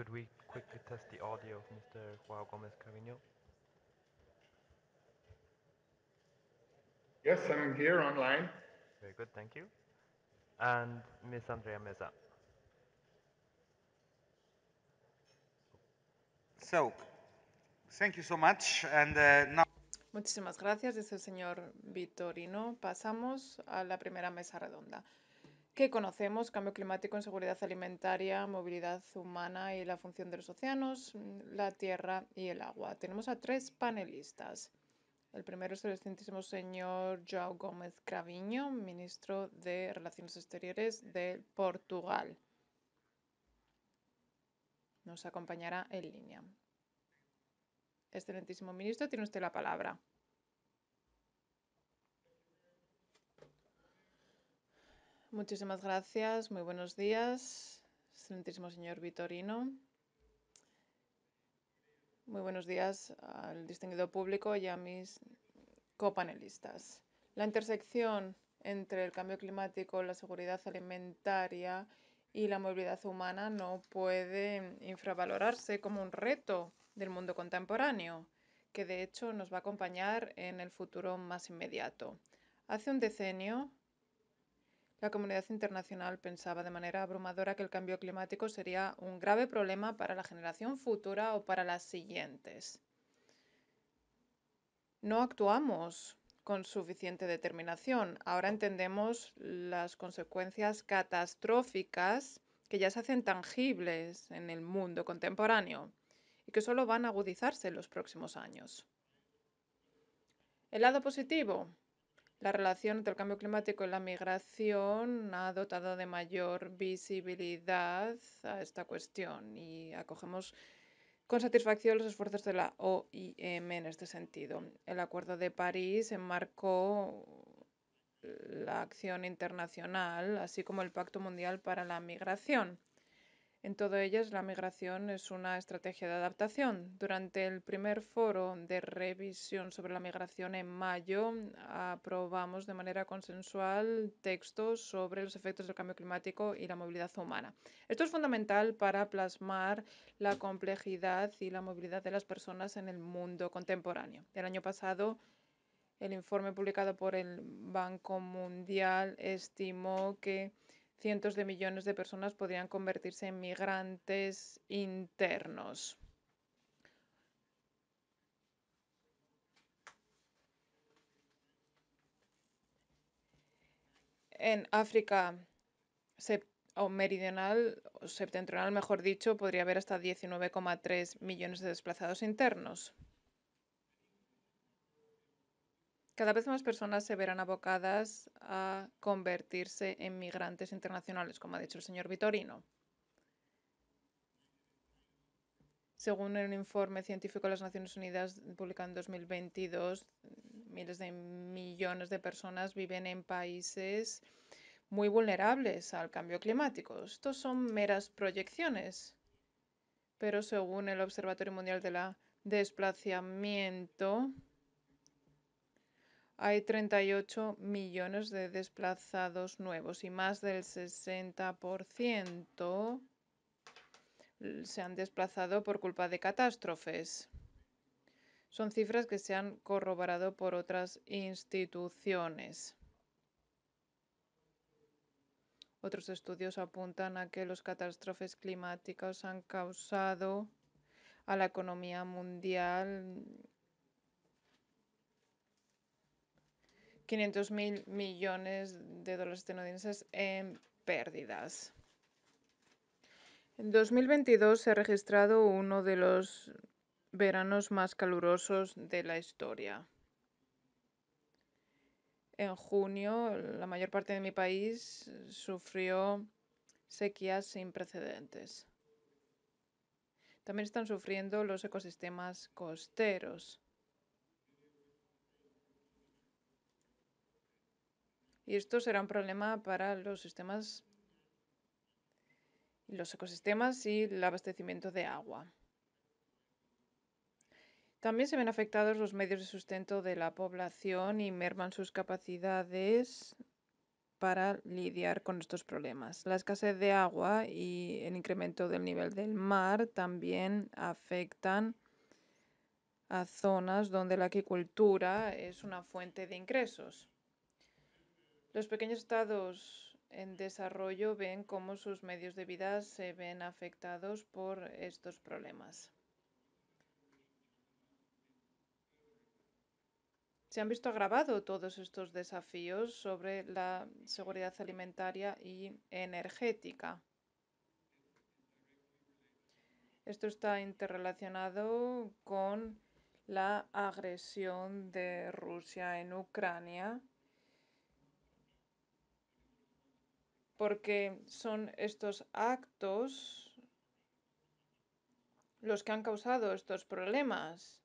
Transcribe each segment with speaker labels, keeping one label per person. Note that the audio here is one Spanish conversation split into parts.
Speaker 1: Could we quickly test the audio of Mr. Juan Gomez Carvalho?
Speaker 2: Yes, I'm here online. Very good. Thank you.
Speaker 1: And Ms. Andrea Mesa.
Speaker 2: So, thank you so much. And uh, now.
Speaker 1: Muchísimas gracias, dice el señor Vitorino. Pasamos a la primera mesa redonda. que conocemos, cambio climático, inseguridad alimentaria, movilidad humana y la función de los océanos, mm, la tierra y el agua. Tenemos a tres panelistas. El primero es el excelentísimo señor João Gómez Craviño, ministro de Relaciones Exteriores de Portugal. Nos acompañará en línea. Excelentísimo ministro, tiene usted la palabra. Muchísimas gracias, muy buenos días, excelentísimo señor Vitorino. Muy buenos días al distinguido público y a mis copanelistas. La intersección entre el cambio climático, la seguridad alimentaria y la movilidad humana no puede infravalorarse como un reto del mundo contemporáneo, que de hecho nos va a acompañar en el futuro más inmediato. Hace un decenio, la comunidad internacional pensaba de manera abrumadora que el cambio climático sería un grave problema para la generación futura o para las siguientes. No actuamos con suficiente determinación. Ahora entendemos las consecuencias catastróficas que ya se hacen tangibles en el mundo contemporáneo y que solo van a agudizarse en los próximos años. El lado positivo, la relación entre el cambio climático y la migración ha dotado de mayor visibilidad a esta cuestión y acogemos con satisfacción los esfuerzos de la OIM en este sentido. El Acuerdo de París enmarcó la acción internacional, así como el Pacto Mundial para la Migración. En todo ellas, la migración es una estrategia de adaptación. Durante el primer foro de revisión sobre la migración en mayo, aprobamos de manera consensual textos sobre los efectos del cambio climático y la movilidad humana. Esto es fundamental para plasmar la complejidad y la movilidad de las personas en el mundo contemporáneo. El año pasado, el informe publicado por el Banco Mundial estimó que cientos de millones de personas podrían convertirse en migrantes internos. En África meridional o septentrional, mejor dicho, podría haber hasta 19,3 millones de desplazados internos. Cada vez más personas se verán abocadas a convertirse en migrantes internacionales, como ha dicho el señor Vitorino. Según un informe científico de las Naciones Unidas publicado en 2022, miles de millones de personas viven en países muy vulnerables al cambio climático. Estos son meras proyecciones, pero según el Observatorio Mundial de Desplazamiento, hay 38 millones de desplazados nuevos y más del 60% se han desplazado por culpa de catástrofes. Son cifras que se han corroborado por otras instituciones. Otros estudios apuntan a que los catástrofes climáticas han causado a la economía mundial 500.000 mil millones de dólares estadounidenses en pérdidas. En 2022 se ha registrado uno de los veranos más calurosos de la historia. En junio, la mayor parte de mi país sufrió sequías sin precedentes. También están sufriendo los ecosistemas costeros. Y esto será un problema para los sistemas, los ecosistemas y el abastecimiento de agua. También se ven afectados los medios de sustento de la población y merman sus capacidades para lidiar con estos problemas. La escasez de agua y el incremento del nivel del mar también afectan a zonas donde la agricultura es una fuente de ingresos. Los pequeños estados en desarrollo ven cómo sus medios de vida se ven afectados por estos problemas. Se han visto agravados todos estos desafíos sobre la seguridad alimentaria y energética. Esto está interrelacionado con la agresión de Rusia en Ucrania porque son estos actos los que han causado estos problemas.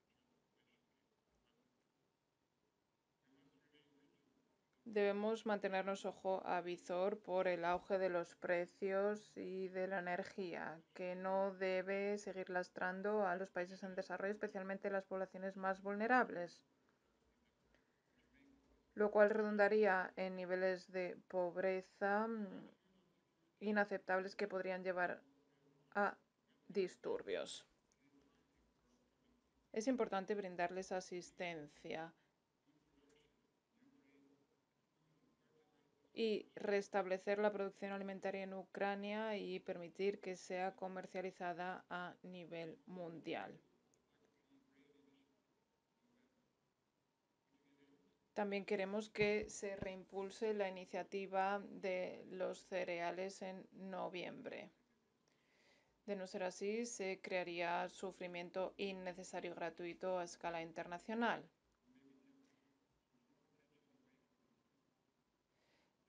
Speaker 1: Debemos mantenernos ojo a visor por el auge de los precios y de la energía, que no debe seguir lastrando a los países en desarrollo, especialmente las poblaciones más vulnerables lo cual redundaría en niveles de pobreza mm, inaceptables que podrían llevar a disturbios. Es importante brindarles asistencia y restablecer la producción alimentaria en Ucrania y permitir que sea comercializada a nivel mundial. También queremos que se reimpulse la iniciativa de los cereales en noviembre. De no ser así, se crearía sufrimiento innecesario gratuito a escala internacional.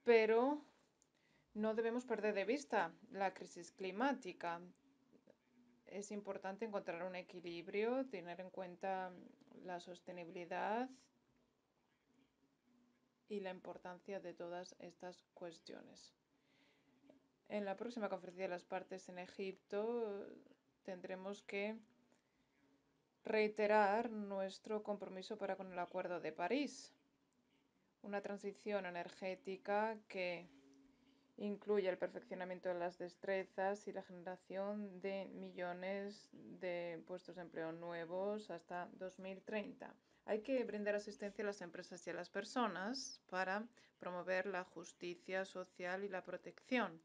Speaker 1: Pero no debemos perder de vista la crisis climática. Es importante encontrar un equilibrio, tener en cuenta la sostenibilidad y la importancia de todas estas cuestiones. En la próxima conferencia de las partes en Egipto tendremos que reiterar nuestro compromiso para con el Acuerdo de París, una transición energética que incluye el perfeccionamiento de las destrezas y la generación de millones de puestos de empleo nuevos hasta 2030. Hay que brindar asistencia a las empresas y a las personas para promover la justicia social y la protección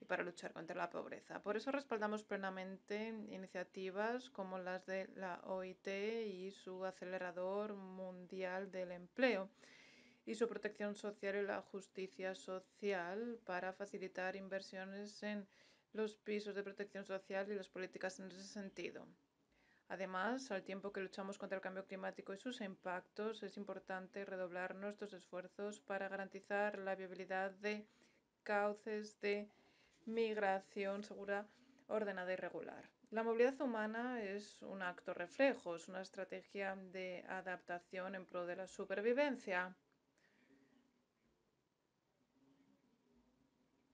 Speaker 1: y para luchar contra la pobreza. Por eso respaldamos plenamente iniciativas como las de la OIT y su acelerador mundial del empleo y su protección social y la justicia social para facilitar inversiones en los pisos de protección social y las políticas en ese sentido. Además, al tiempo que luchamos contra el cambio climático y sus impactos, es importante redoblar nuestros esfuerzos para garantizar la viabilidad de cauces de migración segura, ordenada y regular. La movilidad humana es un acto reflejo, es una estrategia de adaptación en pro de la supervivencia.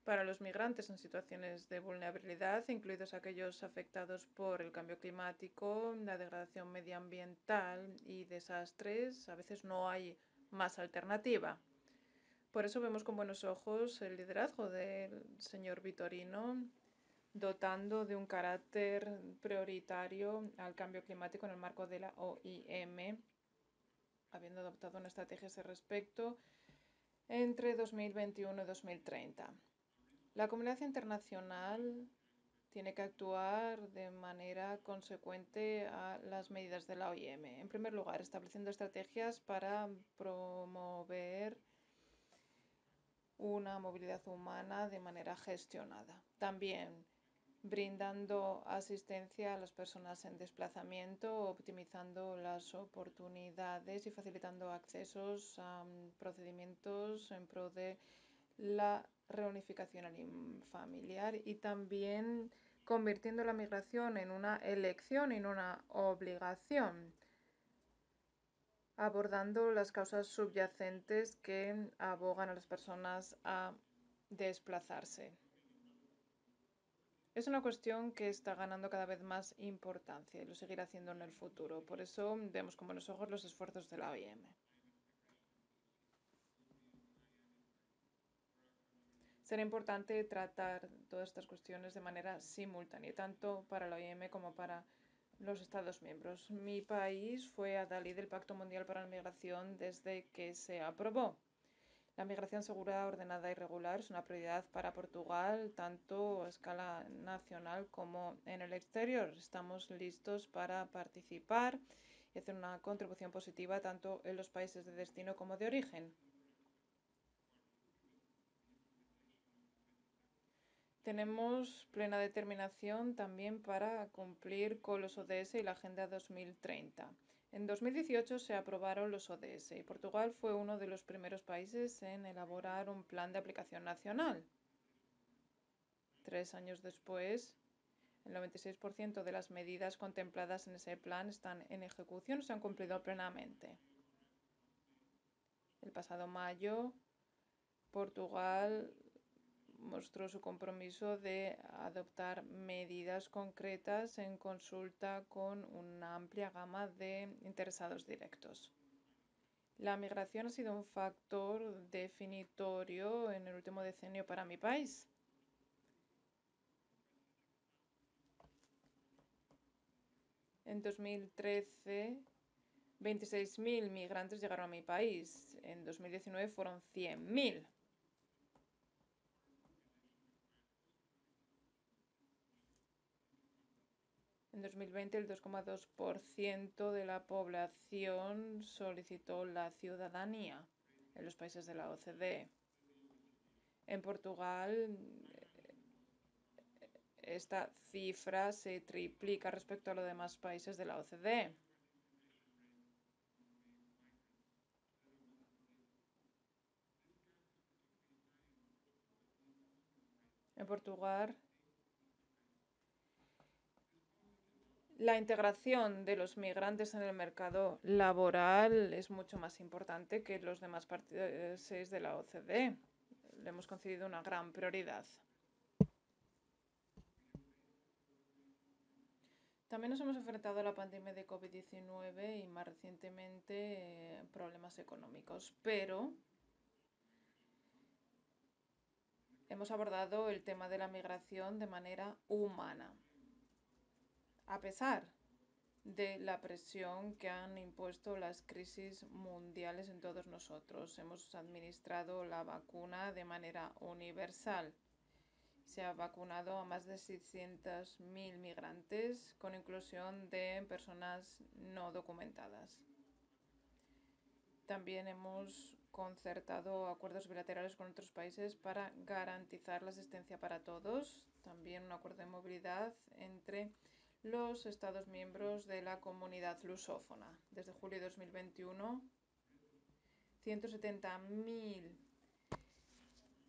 Speaker 1: para los migrantes en situaciones de vulnerabilidad, incluidos aquellos afectados por el cambio climático, la degradación medioambiental y desastres, a veces no hay más alternativa. Por eso vemos con buenos ojos el liderazgo del señor Vitorino, dotando de un carácter prioritario al cambio climático en el marco de la OIM, habiendo adoptado una estrategia a ese respecto entre 2021 y 2030. La comunidad internacional tiene que actuar de manera consecuente a las medidas de la OIM. En primer lugar, estableciendo estrategias para promover una movilidad humana de manera gestionada. También brindando asistencia a las personas en desplazamiento, optimizando las oportunidades y facilitando accesos a procedimientos en pro de la reunificación familiar y también convirtiendo la migración en una elección y en una obligación, abordando las causas subyacentes que abogan a las personas a desplazarse. Es una cuestión que está ganando cada vez más importancia y lo seguirá haciendo en el futuro. Por eso vemos con buenos ojos los esfuerzos de la OIM. Será importante tratar todas estas cuestiones de manera simultánea, tanto para la OIM como para los Estados miembros. Mi país fue a Dalí del Pacto Mundial para la Migración desde que se aprobó. La migración segura, ordenada y regular es una prioridad para Portugal, tanto a escala nacional como en el exterior. Estamos listos para participar y hacer una contribución positiva tanto en los países de destino como de origen. tenemos plena determinación también para cumplir con los ODS y la Agenda 2030. En 2018 se aprobaron los ODS y Portugal fue uno de los primeros países en elaborar un plan de aplicación nacional. Tres años después, el 96% de las medidas contempladas en ese plan están en ejecución, o se han cumplido plenamente. El pasado mayo, Portugal mostró su compromiso de adoptar medidas concretas en consulta con una amplia gama de interesados directos. La migración ha sido un factor definitorio en el último decenio para mi país. En 2013, 26.000 migrantes llegaron a mi país. En 2019 fueron 100.000. En 2020, el 2,2% de la población solicitó la ciudadanía en los países de la OCDE. En Portugal, eh, esta cifra se triplica respecto a los demás países de la OCDE. En Portugal, la integración de los migrantes en el mercado laboral es mucho más importante que los demás países de la OCDE. Le hemos concedido una gran prioridad. También nos hemos enfrentado a la pandemia de COVID-19 y más recientemente eh, problemas económicos, pero hemos abordado el tema de la migración de manera humana a pesar de la presión que han impuesto las crisis mundiales en todos nosotros. Hemos administrado la vacuna de manera universal. Se ha vacunado a más de 600.000 migrantes, con inclusión de personas no documentadas. También hemos concertado acuerdos bilaterales con otros países para garantizar la asistencia para todos. También un acuerdo de movilidad entre los Estados miembros de la comunidad lusófona. Desde julio de 2021, 170.000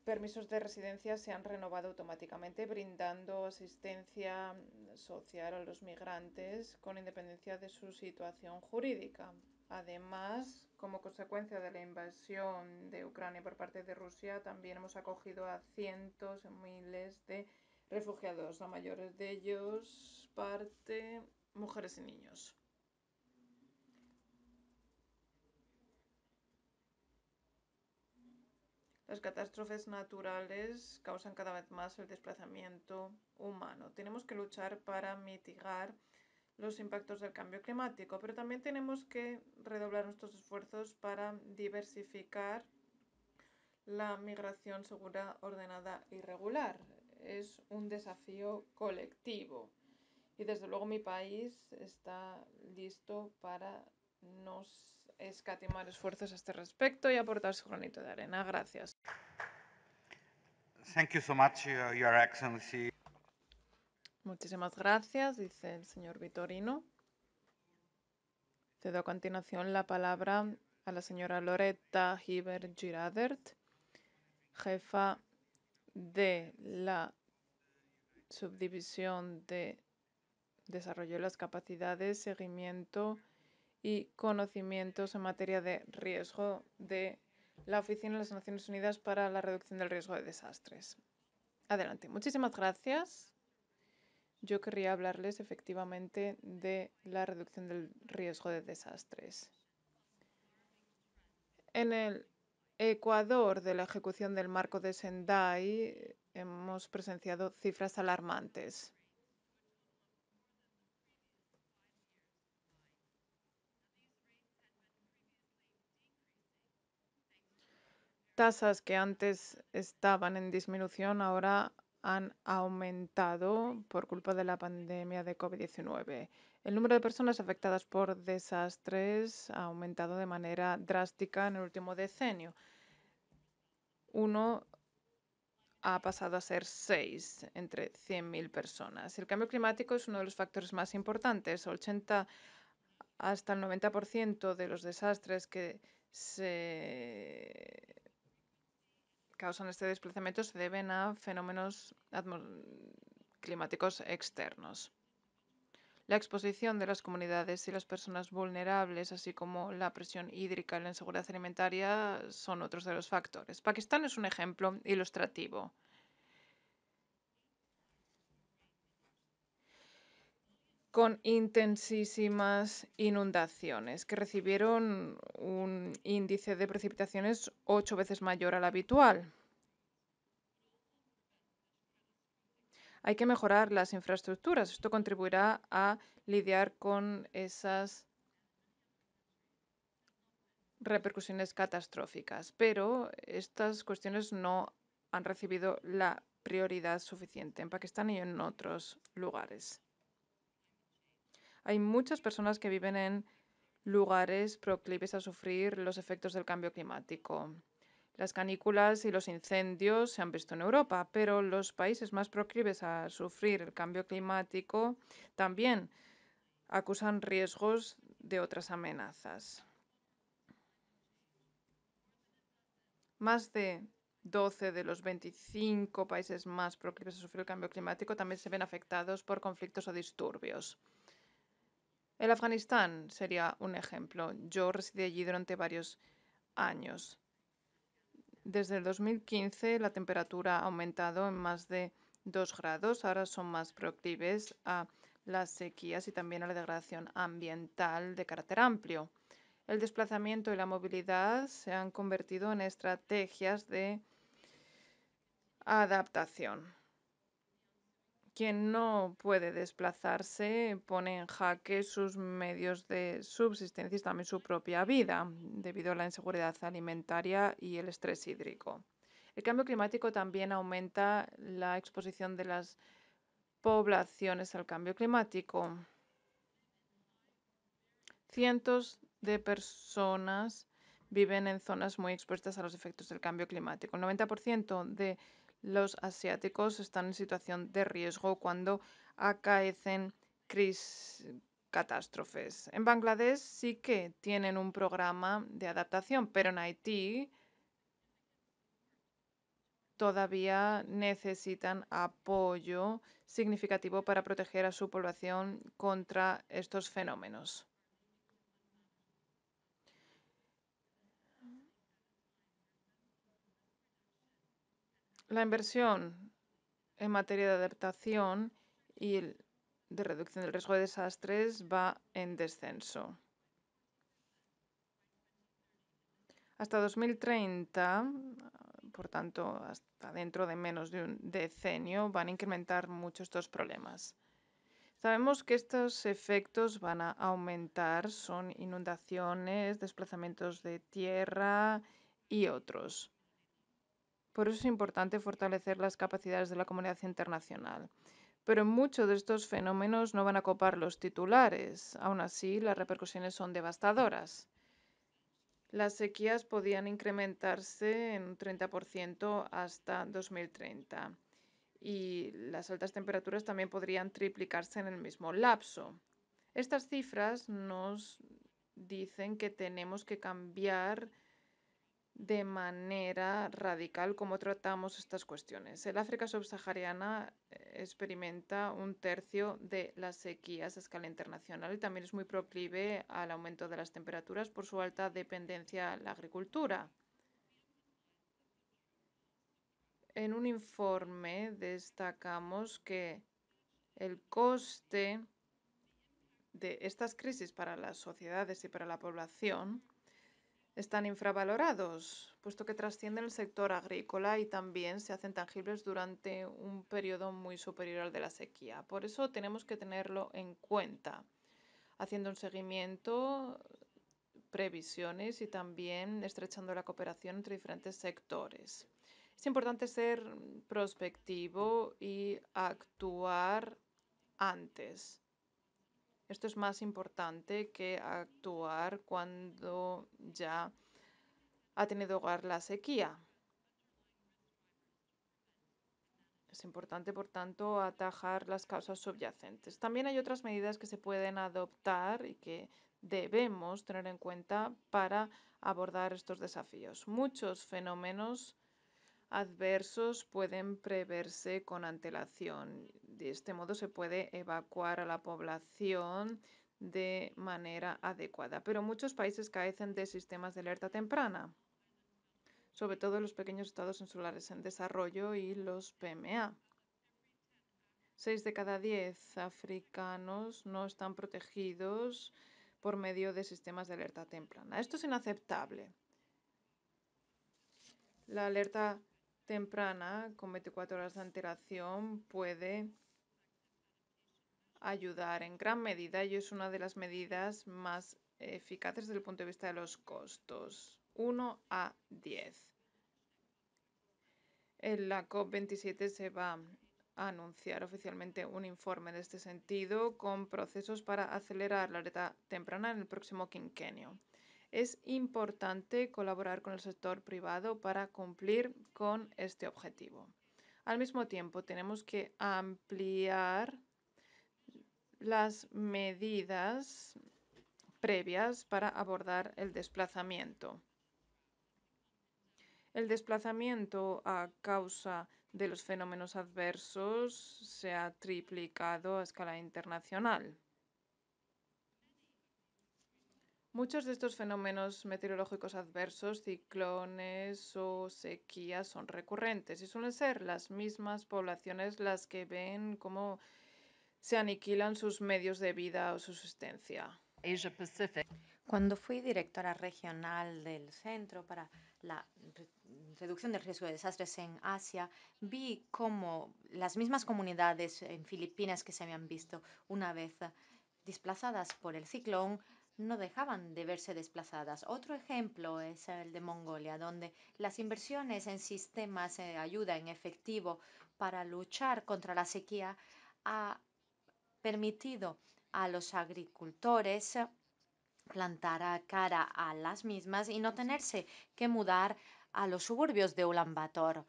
Speaker 1: permisos de residencia se han renovado automáticamente, brindando asistencia social a los migrantes con independencia de su situación jurídica. Además, como consecuencia de la invasión de Ucrania por parte de Rusia, también hemos acogido a cientos, miles de refugiados, a mayores de ellos parte mujeres y niños. Las catástrofes naturales causan cada vez más el desplazamiento humano. Tenemos que luchar para mitigar los impactos del cambio climático, pero también tenemos que redoblar nuestros esfuerzos para diversificar la migración segura, ordenada y regular. Es un desafío colectivo. Y desde luego mi país está listo para no escatimar esfuerzos a este respecto y aportar su granito de arena. Gracias. Uh, Muchísimas gracias, dice el señor Vitorino. Cedo a continuación la palabra a la señora Loretta Hiber Giradert, jefa de la subdivisión de Desarrolló las capacidades, seguimiento y conocimientos en materia de riesgo de la Oficina de las Naciones Unidas para la Reducción del Riesgo de Desastres. Adelante, muchísimas gracias. Yo querría hablarles efectivamente de la reducción del riesgo de desastres. En el Ecuador de la ejecución del marco de Sendai hemos presenciado cifras alarmantes. tasas que antes estaban en disminución ahora han aumentado por culpa de la pandemia de COVID-19. El número de personas afectadas por desastres ha aumentado de manera drástica en el último decenio. Uno ha pasado a ser seis entre 100.000 personas. El cambio climático es uno de los factores más importantes. 80 hasta el 90% de los desastres que se causan este desplazamiento se deben a fenómenos climáticos externos. La exposición de las comunidades y las personas vulnerables, así como la presión hídrica y la inseguridad alimentaria, son otros de los factores. Pakistán es un ejemplo ilustrativo. con intensísimas inundaciones que recibieron un índice de precipitaciones ocho veces mayor al habitual. Hay que mejorar las infraestructuras. Esto contribuirá a lidiar con esas repercusiones catastróficas, pero estas cuestiones no han recibido la prioridad suficiente en Pakistán y en otros lugares. Hay muchas personas que viven en lugares proclives a sufrir los efectos del cambio climático. Las canículas y los incendios se han visto en Europa, pero los países más proclives a sufrir el cambio climático también acusan riesgos de otras amenazas. Más de 12 de los 25 países más proclives a sufrir el cambio climático también se ven afectados por conflictos o disturbios. El Afganistán sería un ejemplo. Yo residí allí durante varios años. Desde el 2015 la temperatura ha aumentado en más de 2 grados. Ahora son más proactives a las sequías y también a la degradación ambiental de carácter amplio. El desplazamiento y la movilidad se han convertido en estrategias de adaptación quien no puede desplazarse pone en jaque sus medios de subsistencia y también su propia vida debido a la inseguridad alimentaria y el estrés hídrico. El cambio climático también aumenta la exposición de las poblaciones al cambio climático. Cientos de personas viven en zonas muy expuestas a los efectos del cambio climático. El 90% de los asiáticos están en situación de riesgo cuando acaecen catástrofes. En Bangladesh sí que tienen un programa de adaptación, pero en Haití todavía necesitan apoyo significativo para proteger a su población contra estos fenómenos. La inversión en materia de adaptación y de reducción del riesgo de desastres va en descenso. Hasta 2030, por tanto, hasta dentro de menos de un decenio, van a incrementar mucho estos problemas. Sabemos que estos efectos van a aumentar, son inundaciones, desplazamientos de tierra y otros. Por eso es importante fortalecer las capacidades de la comunidad internacional. Pero muchos de estos fenómenos no van a copar los titulares. Aún así, las repercusiones son devastadoras. Las sequías podrían incrementarse en un 30% hasta 2030 y las altas temperaturas también podrían triplicarse en el mismo lapso. Estas cifras nos dicen que tenemos que cambiar de manera radical cómo tratamos estas cuestiones. El África subsahariana eh, experimenta un tercio de las sequías a escala internacional y también es muy proclive al aumento de las temperaturas por su alta dependencia a la agricultura. En un informe destacamos que el coste de estas crisis para las sociedades y para la población están infravalorados, puesto que trascienden el sector agrícola y también se hacen tangibles durante un periodo muy superior al de la sequía. Por eso tenemos que tenerlo en cuenta, haciendo un seguimiento, previsiones y también estrechando la cooperación entre diferentes sectores. Es importante ser prospectivo y actuar antes esto es más importante que actuar cuando ya ha tenido lugar la sequía. Es importante, por tanto, atajar las causas subyacentes. También hay otras medidas que se pueden adoptar y que debemos tener en cuenta para abordar estos desafíos. Muchos fenómenos adversos pueden preverse con antelación. De este modo se puede evacuar a la población de manera adecuada. Pero muchos países carecen de sistemas de alerta temprana, sobre todo los pequeños estados insulares en desarrollo y los PMA. Seis de cada diez africanos no están protegidos por medio de sistemas de alerta temprana. Esto es inaceptable. La alerta temprana con 24 horas de antelación puede ayudar en gran medida y es una de las medidas más eficaces desde el punto de vista de los costos. 1 a 10. En la COP27 se va a anunciar oficialmente un informe de este sentido con procesos para acelerar la alerta temprana en el próximo quinquenio es importante colaborar con el sector privado para cumplir con este objetivo. Al mismo tiempo, tenemos que ampliar las medidas previas para abordar el desplazamiento. El desplazamiento a causa de los fenómenos adversos se ha triplicado a escala internacional. muchos de estos fenómenos meteorológicos adversos ciclones o sequías son recurrentes y suelen ser las mismas poblaciones las que ven cómo se aniquilan sus medios de vida o subsistencia.
Speaker 2: Cuando fui directora regional del Centro para la Reducción del Riesgo de Desastres en Asia, vi cómo las mismas comunidades en Filipinas que se habían visto una vez eh, desplazadas por el ciclón no dejaban de verse desplazadas. Otro ejemplo es el de Mongolia, donde las inversiones en sistemas de eh, ayuda en efectivo para luchar contra la sequía ha permitido a los agricultores plantar cara a las mismas y no tenerse que mudar a los suburbios de Bator.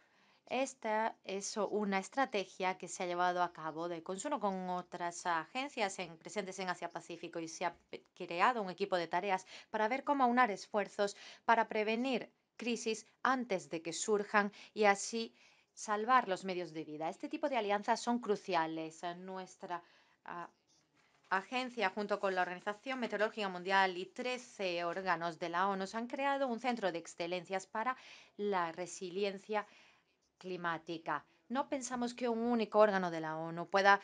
Speaker 2: Esta es una estrategia que se ha llevado a cabo de consumo con otras agencias presentes en Asia-Pacífico y se ha creado un equipo de tareas para ver cómo aunar esfuerzos para prevenir crisis antes de que surjan y así salvar los medios de vida. Este tipo de alianzas son cruciales. Nuestra ah, agencia, junto con la Organización Meteorológica Mundial y 13 órganos de la ONU, han creado un centro de excelencias para la resiliencia climática. No pensamos que un único órgano de la ONU pueda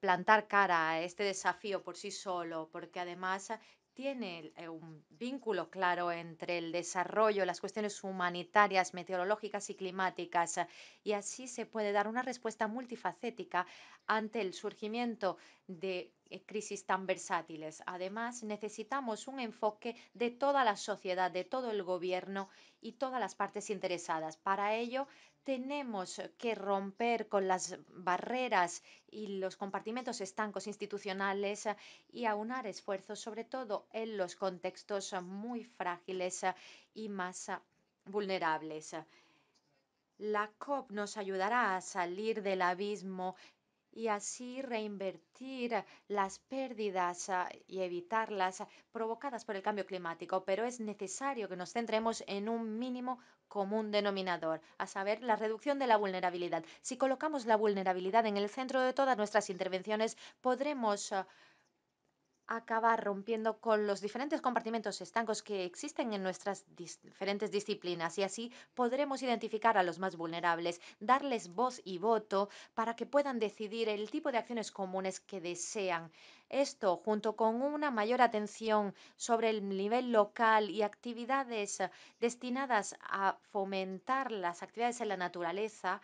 Speaker 2: plantar cara a este desafío por sí solo, porque además tiene eh, un vínculo claro entre el desarrollo, las cuestiones humanitarias, meteorológicas y climáticas, y así se puede dar una respuesta multifacética ante el surgimiento de eh, crisis tan versátiles. Además, necesitamos un enfoque de toda la sociedad, de todo el gobierno y todas las partes interesadas. Para ello, tenemos que romper con las barreras y los compartimentos estancos institucionales y aunar esfuerzos, sobre todo en los contextos muy frágiles y más vulnerables. La COP nos ayudará a salir del abismo y así reinvertir eh, las pérdidas ah, y evitarlas ah, provocadas por el cambio climático, pero es necesario que nos centremos en un mínimo común denominador, a saber, la reducción de la vulnerabilidad. Si colocamos la vulnerabilidad en el centro de todas nuestras intervenciones, podremos ah, acabar rompiendo con los diferentes compartimentos estancos que existen en nuestras diferentes disciplinas y así podremos identificar a los más vulnerables, darles voz y voto para que puedan decidir el tipo de acciones comunes que desean. Esto, junto con una mayor atención sobre el nivel local y actividades destinadas a fomentar las actividades en la naturaleza,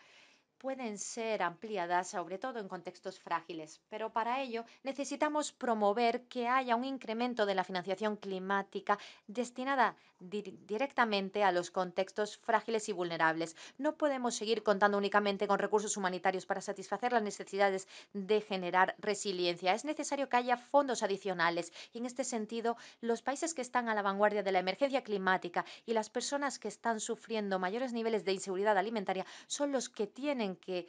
Speaker 2: pueden ser ampliadas sobre todo en contextos frágiles, pero para ello necesitamos promover que haya un incremento de la financiación climática destinada directamente a los contextos frágiles y vulnerables. No podemos seguir contando únicamente con recursos humanitarios para satisfacer las necesidades de generar resiliencia. Es necesario que haya fondos adicionales y en este sentido los países que están a la vanguardia de la emergencia climática y las personas que están sufriendo mayores niveles de inseguridad alimentaria son los que tienen que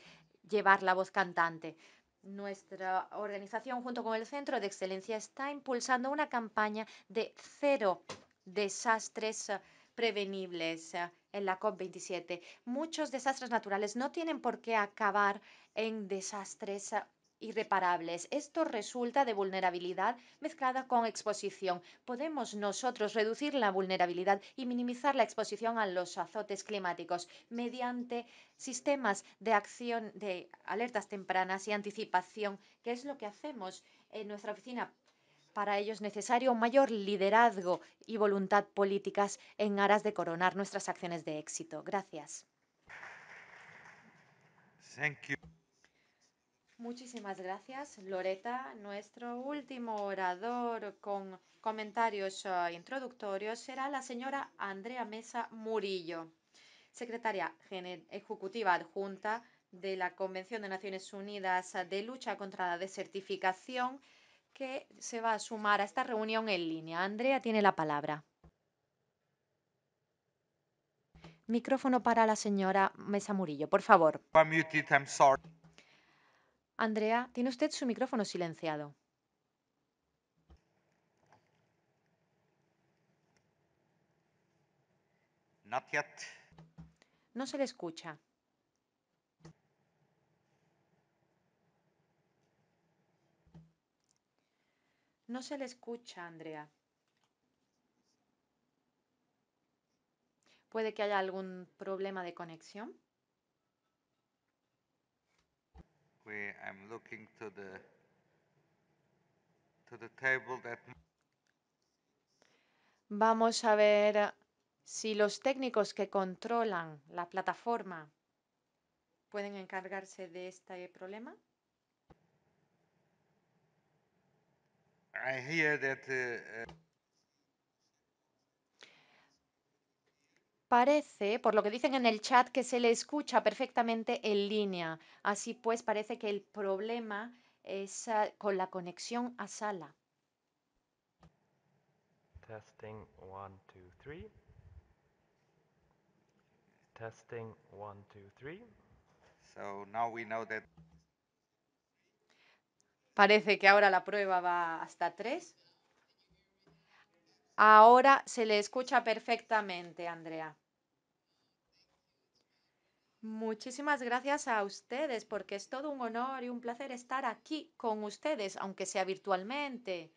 Speaker 2: llevar la voz cantante. Nuestra organización, junto con el Centro de Excelencia, está impulsando una campaña de cero desastres eh, prevenibles eh, en la COP27. Muchos desastres naturales no tienen por qué acabar en desastres eh, irreparables. Esto resulta de vulnerabilidad mezclada con exposición. Podemos nosotros reducir la vulnerabilidad y minimizar la exposición a los azotes climáticos mediante sistemas de acción de alertas tempranas y anticipación, que es lo que hacemos en nuestra oficina. Para ello es necesario un mayor liderazgo y voluntad políticas en aras de coronar nuestras acciones de éxito. Gracias. Muchísimas gracias, Loreta. Nuestro último orador con comentarios eh, introductorios será la señora Andrea Mesa Murillo, secretaria ejecutiva adjunta de la Convención de Naciones Unidas de Lucha contra la Desertificación, que se va a sumar a esta reunión en línea. Andrea tiene la palabra. Micrófono para la señora Mesa Murillo, por favor. Andrea, tiene usted su micrófono silenciado. No se le escucha. No se le escucha, Andrea. Puede que haya algún problema de conexión. looking the table Vamos a ver si los técnicos que controlan la plataforma pueden encargarse de este problema. Uh, uh, Parece, por lo que dicen en el chat, que se le escucha perfectamente en línea. Así pues, parece que el problema es uh, con la conexión a sala.
Speaker 1: Testing 1, 2, 3.
Speaker 2: Testing 1, 2, 3. So now we know that... Parece que ahora la prueba va hasta 3. Ahora se le escucha perfectamente, Andrea. Muchísimas gracias a ustedes porque es todo un honor y un placer estar aquí con ustedes, aunque sea virtualmente.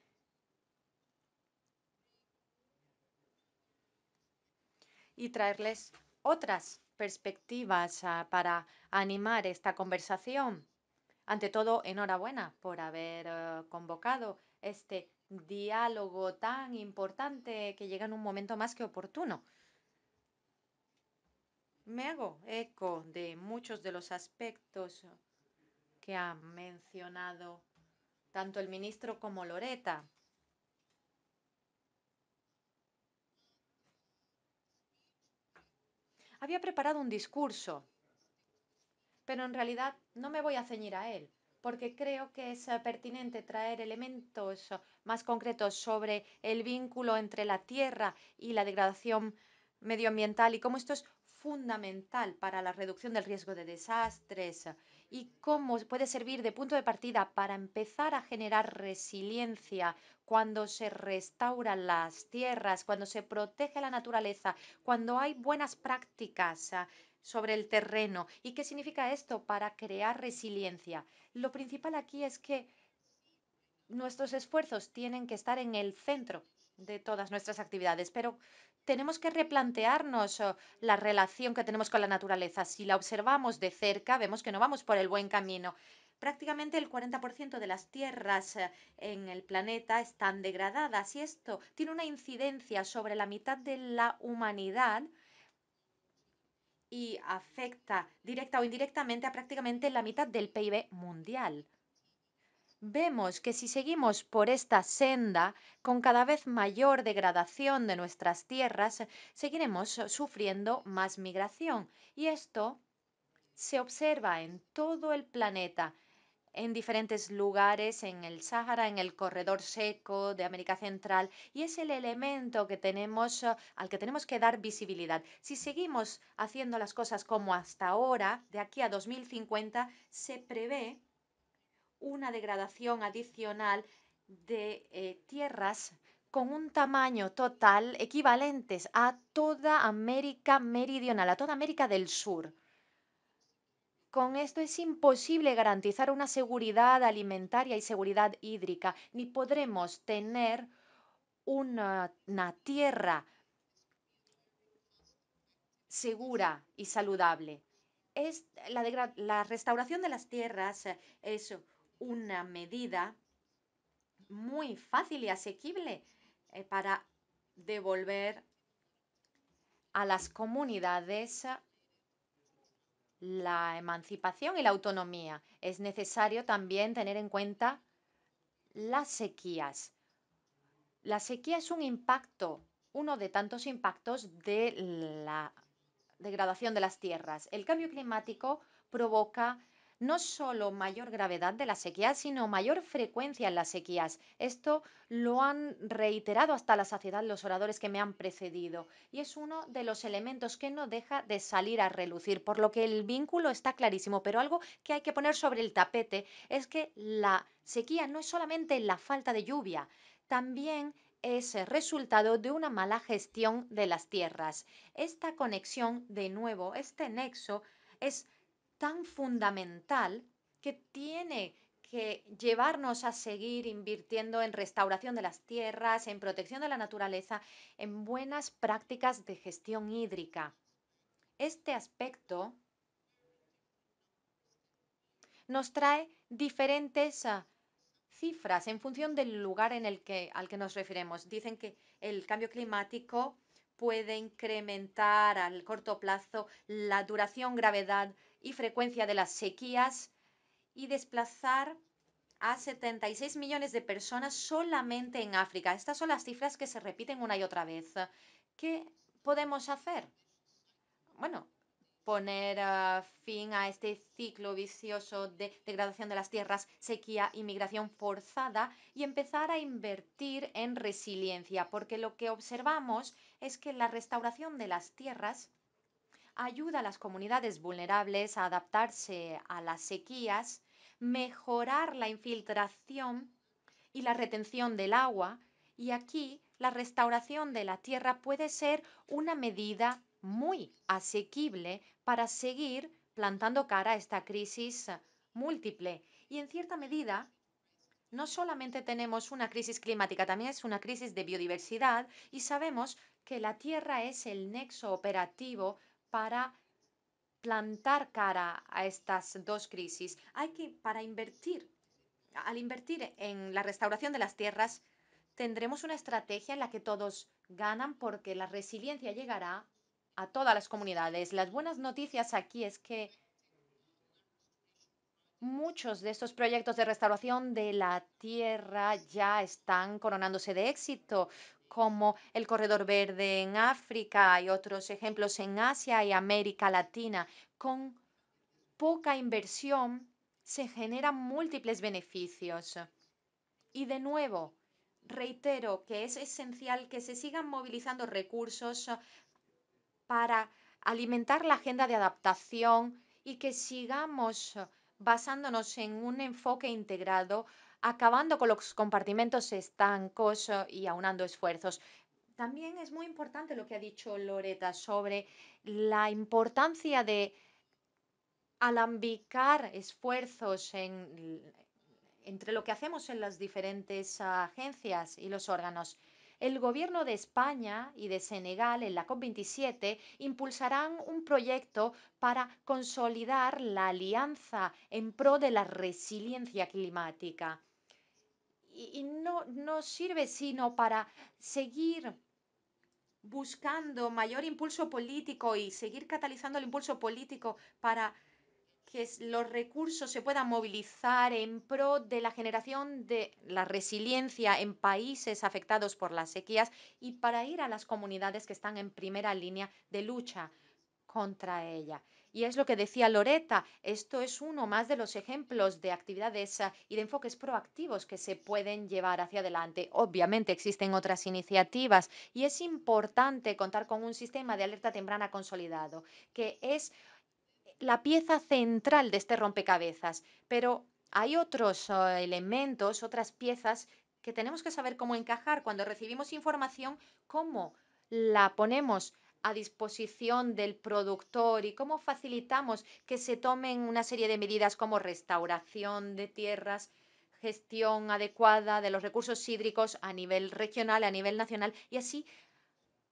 Speaker 2: Y traerles otras perspectivas ah, para animar esta conversación. Ante todo, enhorabuena por haber ah, convocado este diálogo tan importante que llega en un momento más que oportuno. Me hago eco de muchos de los aspectos que ha mencionado tanto el ministro como Loreta. Había preparado un discurso, pero en realidad no me voy a ceñir a él porque creo que es eh, pertinente traer elementos eh, más concretos sobre el vínculo entre la tierra y la degradación medioambiental y cómo esto es fundamental para la reducción del riesgo de desastres eh, y cómo puede servir de punto de partida para empezar a generar resiliencia cuando se restauran las tierras, cuando se protege la naturaleza, cuando hay buenas prácticas sobre el terreno. ¿Y qué significa esto para crear resiliencia? Lo principal aquí es que nuestros esfuerzos tienen que estar en el centro de todas nuestras actividades, pero tenemos que replantearnos oh, la relación que tenemos con la naturaleza. Si la observamos de cerca, vemos que no vamos por el buen camino. Prácticamente el 40% de las tierras eh, en el planeta están degradadas y esto tiene una incidencia sobre la mitad de la humanidad y afecta directa o indirectamente a prácticamente la mitad del PIB mundial. Vemos que si seguimos por esta senda, con cada vez mayor degradación de nuestras tierras, seguiremos sufriendo más migración. Y esto se observa en todo el planeta, en diferentes lugares, en el Sahara, en el corredor seco de América Central, y es el elemento que tenemos, eh, al que tenemos que dar visibilidad. Si seguimos haciendo las cosas como hasta ahora, de aquí a 2050, se prevé una degradación adicional de eh, tierras con un tamaño total equivalentes a toda América Meridional, a toda América del Sur. Con esto es imposible garantizar una seguridad alimentaria y seguridad hídrica, ni podremos tener una, tierra segura y saludable. Es la, restauración de las tierras eh, es una medida muy fácil y asequible eh, para devolver a las comunidades la emancipación y la autonomía. Es necesario también tener en cuenta las sequías. La sequía es un impacto, uno de tantos impactos de la degradación de las tierras. El cambio climático provoca no solo mayor gravedad de la sequía, sino mayor frecuencia en las sequías. Esto lo han reiterado hasta la saciedad los oradores que me han precedido y es uno de los elementos que no deja de salir a relucir, por lo que el vínculo está clarísimo, pero algo que hay que poner sobre el tapete es que la sequía no es solamente la falta de lluvia, también es resultado de una mala gestión de las tierras. Esta conexión, de nuevo, este nexo es tan fundamental que tiene que llevarnos a seguir invirtiendo en restauración de las tierras, en protección de la naturaleza, en buenas prácticas de gestión hídrica. Este aspecto nos trae diferentes ah, cifras en función del lugar al que nos referimos. Dicen que el cambio climático puede incrementar al corto plazo la duración, gravedad y frecuencia de las sequías y desplazar a 76 millones de personas solamente en África. Estas son las cifras que se repiten una y otra vez. ¿Qué podemos hacer? Bueno, poner eh, fin a este ciclo vicioso de degradación de las tierras, sequía y migración forzada y empezar a invertir en resiliencia, porque lo que observamos es que la restauración de las tierras ayuda a las comunidades vulnerables a adaptarse a las sequías, mejorar la infiltración y la retención del agua y aquí la restauración de la tierra puede ser una medida muy asequible para seguir plantando cara a esta crisis múltiple. Y en cierta medida, no solamente tenemos una crisis climática, también es una crisis de biodiversidad y sabemos que la tierra es el nexo operativo para plantar cara a estas dos crisis. Hay que, para invertir, al invertir en la restauración de las tierras, tendremos una estrategia en la que todos ganan porque la resiliencia llegará a todas las comunidades. Las buenas noticias aquí es que muchos de estos proyectos de restauración de la tierra ya están coronándose de éxito, como el Corredor Verde en África y otros ejemplos en Asia y América Latina. Con poca inversión se generan múltiples beneficios. Y de nuevo, reitero que es esencial que se sigan movilizando recursos eh, para alimentar la agenda de adaptación y que sigamos eh, basándonos en un enfoque integrado acabando con los compartimentos estancos y aunando esfuerzos. También es muy importante lo que ha dicho Loreta sobre la importancia de alambicar esfuerzos entre lo que hacemos en las diferentes agencias y los órganos. El gobierno de España y de Senegal en la COP27 impulsarán un proyecto para consolidar la alianza en pro de la resiliencia climática y no, no sirve sino para seguir buscando mayor impulso político y seguir catalizando el impulso político para que los recursos se puedan movilizar en pro de la generación de la resiliencia en países afectados por las sequías y para ir a las comunidades que están en primera línea de lucha contra ella. Y es lo que decía Loreta, esto es uno más de los ejemplos de actividades ah, y de enfoques proactivos que se pueden llevar hacia adelante. Obviamente existen otras iniciativas y es importante contar con un sistema de alerta temprana consolidado, que es la pieza central de este rompecabezas, pero hay otros ah, elementos, otras piezas que tenemos que saber cómo encajar cuando recibimos información, cómo la ponemos a disposición del productor y cómo facilitamos que se tomen una serie de medidas como restauración de tierras, gestión adecuada de los recursos hídricos a nivel regional, a nivel nacional y así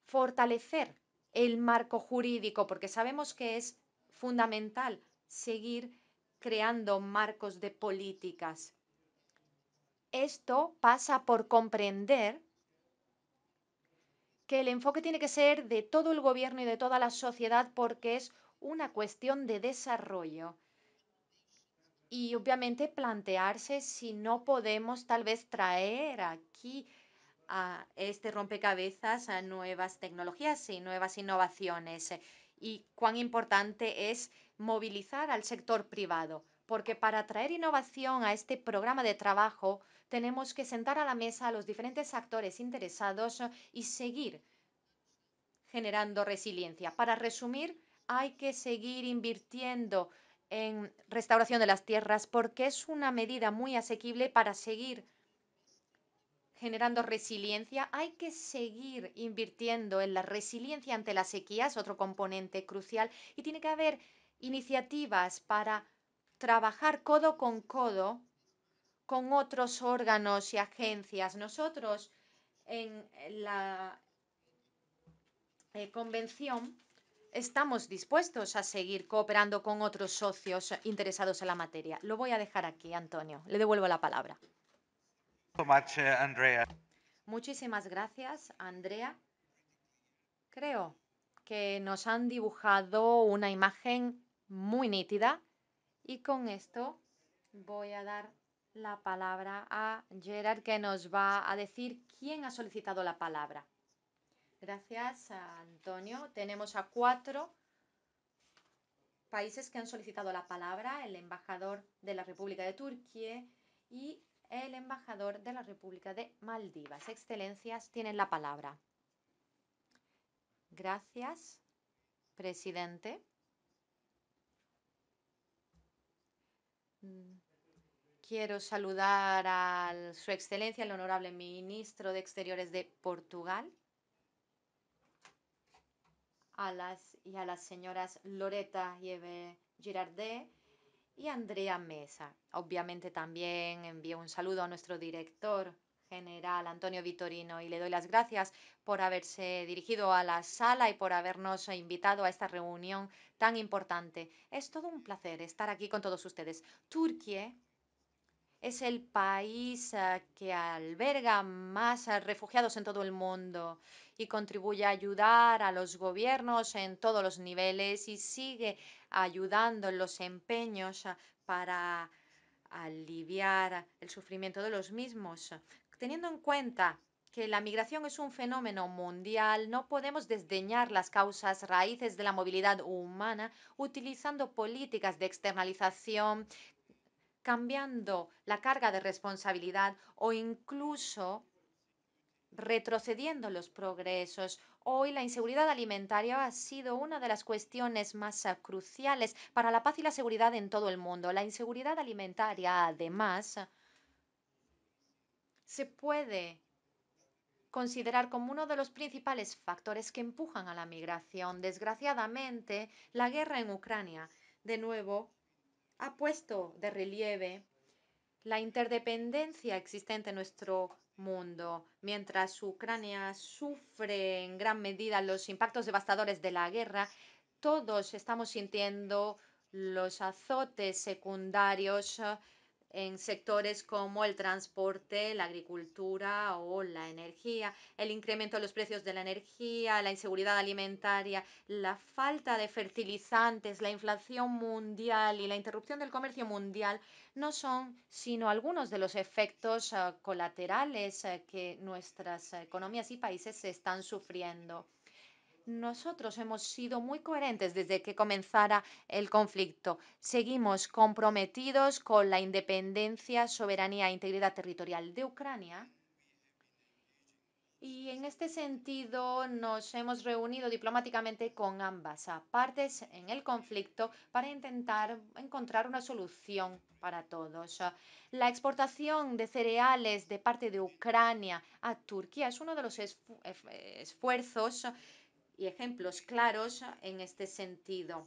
Speaker 2: fortalecer el marco jurídico, porque sabemos que es fundamental seguir creando marcos de políticas. Esto pasa por comprender que el enfoque tiene que ser de todo el gobierno y de toda la sociedad porque es una cuestión de desarrollo. Y obviamente plantearse si no podemos tal vez traer aquí a este rompecabezas a nuevas tecnologías y nuevas innovaciones y cuán importante es movilizar al sector privado, porque para traer innovación a este programa de trabajo tenemos que sentar a la mesa a los diferentes actores interesados eh, y seguir generando resiliencia. Para resumir, hay que seguir invirtiendo en restauración de las tierras porque es una medida muy asequible para seguir generando resiliencia. Hay que seguir invirtiendo en la resiliencia ante las sequías, otro componente crucial, y tiene que haber iniciativas para trabajar codo con codo con otros órganos y agencias. Nosotros en la eh, convención estamos dispuestos a seguir cooperando con otros socios interesados en la materia. Lo voy a dejar aquí, Antonio. Le devuelvo la palabra. Eh, Andrea. Muchísimas gracias, Andrea. Creo que nos han dibujado una imagen muy nítida y con esto voy a dar la palabra a Gerard que nos va a decir quién ha solicitado la palabra. Gracias, Antonio. Tenemos a cuatro países que han solicitado la palabra, el embajador de la República de Turquía y el embajador de la República de Maldivas. Excelencias, tienen la palabra. Gracias, presidente. Mm, Quiero saludar a Su Excelencia, el Honorable Ministro de Exteriores de Portugal, a las, y a las señoras Loreta Eve Girardet y Andrea Mesa. Obviamente también envío un saludo a nuestro director general Antonio Vitorino y le doy las gracias por haberse dirigido a la sala y por habernos invitado a esta reunión tan importante. Es todo un placer estar aquí con todos ustedes. Turquía es el país ah, que alberga más ah, refugiados en todo el mundo y contribuye a ayudar a los gobiernos en todos los niveles y sigue ayudando en los empeños ah, para aliviar el sufrimiento de los mismos. Teniendo en cuenta que la migración es un fenómeno mundial, no podemos desdeñar las causas raíces de la movilidad humana utilizando políticas de externalización cambiando la carga de responsabilidad o incluso retrocediendo los progresos. Hoy la inseguridad alimentaria ha sido una de las cuestiones más ah, cruciales para la paz y la seguridad en todo el mundo. La inseguridad alimentaria, además, se puede considerar como uno de los principales factores que empujan a la migración. Desgraciadamente, la guerra en Ucrania, de nuevo, ha puesto de relieve la interdependencia existente en nuestro mundo, mientras Ucrania sufre en gran medida los impactos devastadores de la guerra, todos estamos sintiendo los azotes secundarios en sectores como el transporte, la agricultura o la energía, el incremento de los precios de la energía, la inseguridad alimentaria, la falta de fertilizantes, la inflación mundial y la interrupción del comercio mundial no son sino algunos de los efectos eh, colaterales eh, que nuestras eh, economías y países están sufriendo. Nosotros hemos sido muy coherentes desde que comenzara el conflicto. Seguimos comprometidos con la independencia, soberanía e integridad territorial de Ucrania. Y en este sentido nos hemos reunido diplomáticamente con ambas partes en el conflicto para intentar encontrar una solución para todos. La exportación de cereales de parte de Ucrania a Turquía es uno de los esfuerzos y ejemplos claros en este sentido.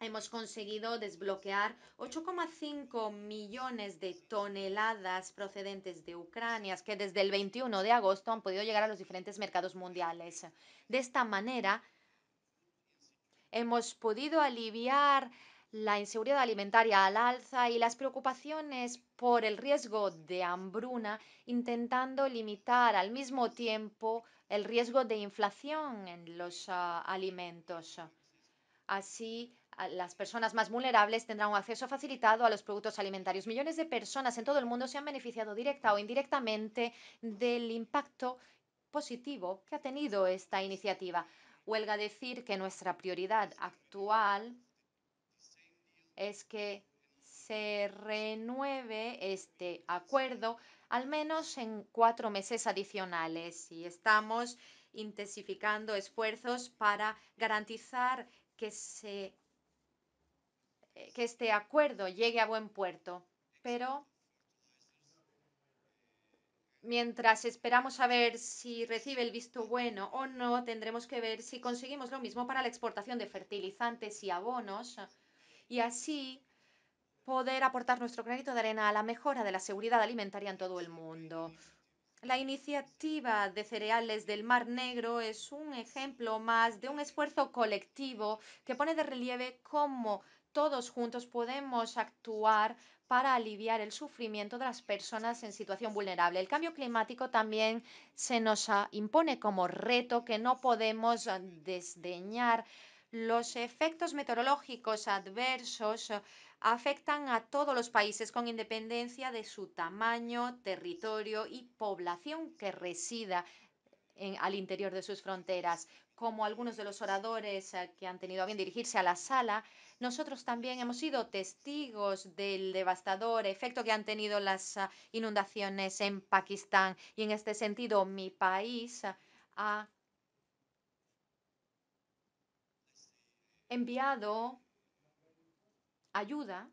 Speaker 2: Hemos conseguido desbloquear 8,5 millones de toneladas procedentes de Ucrania, que desde el 21 de agosto han podido llegar a los diferentes mercados mundiales. De esta manera, hemos podido aliviar la inseguridad alimentaria al alza y las preocupaciones por el riesgo de hambruna, intentando limitar al mismo tiempo el riesgo de inflación en los ah, alimentos. Así, ah, las personas más vulnerables tendrán un acceso facilitado a los productos alimentarios. Millones de personas en todo el mundo se han beneficiado directa o indirectamente del impacto positivo que ha tenido esta iniciativa. Huelga decir que nuestra prioridad actual es que se renueve este acuerdo al menos en cuatro meses adicionales y estamos intensificando esfuerzos para garantizar eh, que, este acuerdo llegue a buen puerto. Pero mientras esperamos a ver si recibe el visto bueno o no, tendremos que ver si conseguimos lo mismo para la exportación de fertilizantes y abonos y así poder aportar nuestro crédito de arena a la mejora de la seguridad alimentaria en todo el mundo. La iniciativa de cereales del Mar Negro es un ejemplo más de un esfuerzo colectivo que pone de relieve cómo todos juntos podemos actuar para aliviar el sufrimiento de las personas en situación vulnerable. El cambio climático también se nos impone como reto que no podemos desdeñar los efectos meteorológicos adversos eh, afectan a todos los países con independencia de su tamaño, territorio y población que resida al interior de sus fronteras. Como algunos de los oradores eh, que han tenido a bien dirigirse a la sala, nosotros también hemos sido testigos del devastador efecto que han tenido las eh, inundaciones en Pakistán. Y en este sentido, mi país ha enviado ayuda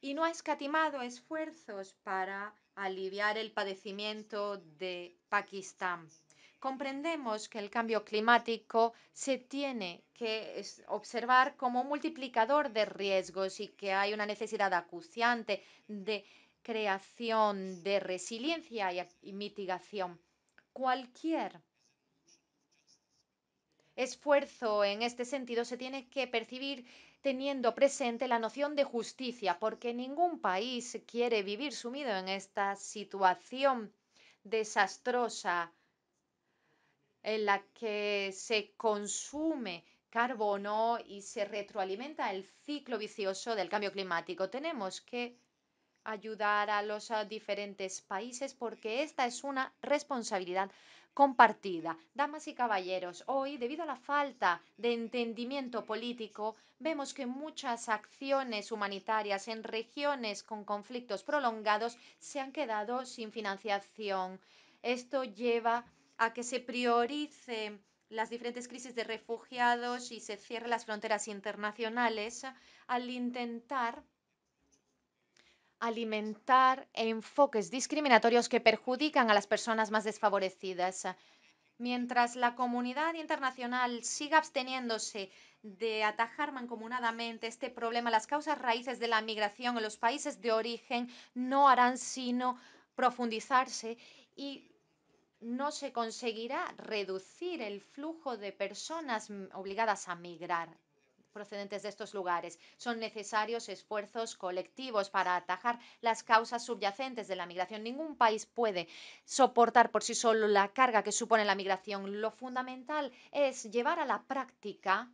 Speaker 2: y no ha escatimado esfuerzos para aliviar el padecimiento de Pakistán. Comprendemos que el cambio climático se tiene que observar como multiplicador de riesgos y que hay una necesidad acuciante de creación de resiliencia y mitigación. Cualquier esfuerzo en este sentido se tiene que percibir teniendo presente la noción de justicia, porque ningún país quiere vivir sumido en esta situación desastrosa en la que se consume carbono y se retroalimenta el ciclo vicioso del cambio climático. Tenemos que ayudar a los diferentes países porque esta es una responsabilidad compartida. Damas y caballeros, hoy, debido a la falta de entendimiento político, vemos que muchas acciones humanitarias en regiones con conflictos prolongados se han quedado sin financiación. Esto lleva a que se prioricen las diferentes crisis de refugiados y se cierren las fronteras internacionales al intentar alimentar enfoques discriminatorios que perjudican a las personas más desfavorecidas. Mientras la comunidad internacional siga absteniéndose de atajar mancomunadamente este problema, las causas raíces de la migración en los países de origen no harán sino profundizarse y no se conseguirá reducir el flujo de personas obligadas a migrar procedentes de estos lugares. Son necesarios esfuerzos colectivos para atajar las causas subyacentes de la migración. Ningún país puede soportar por sí solo la carga que supone la migración. Lo fundamental es llevar a la práctica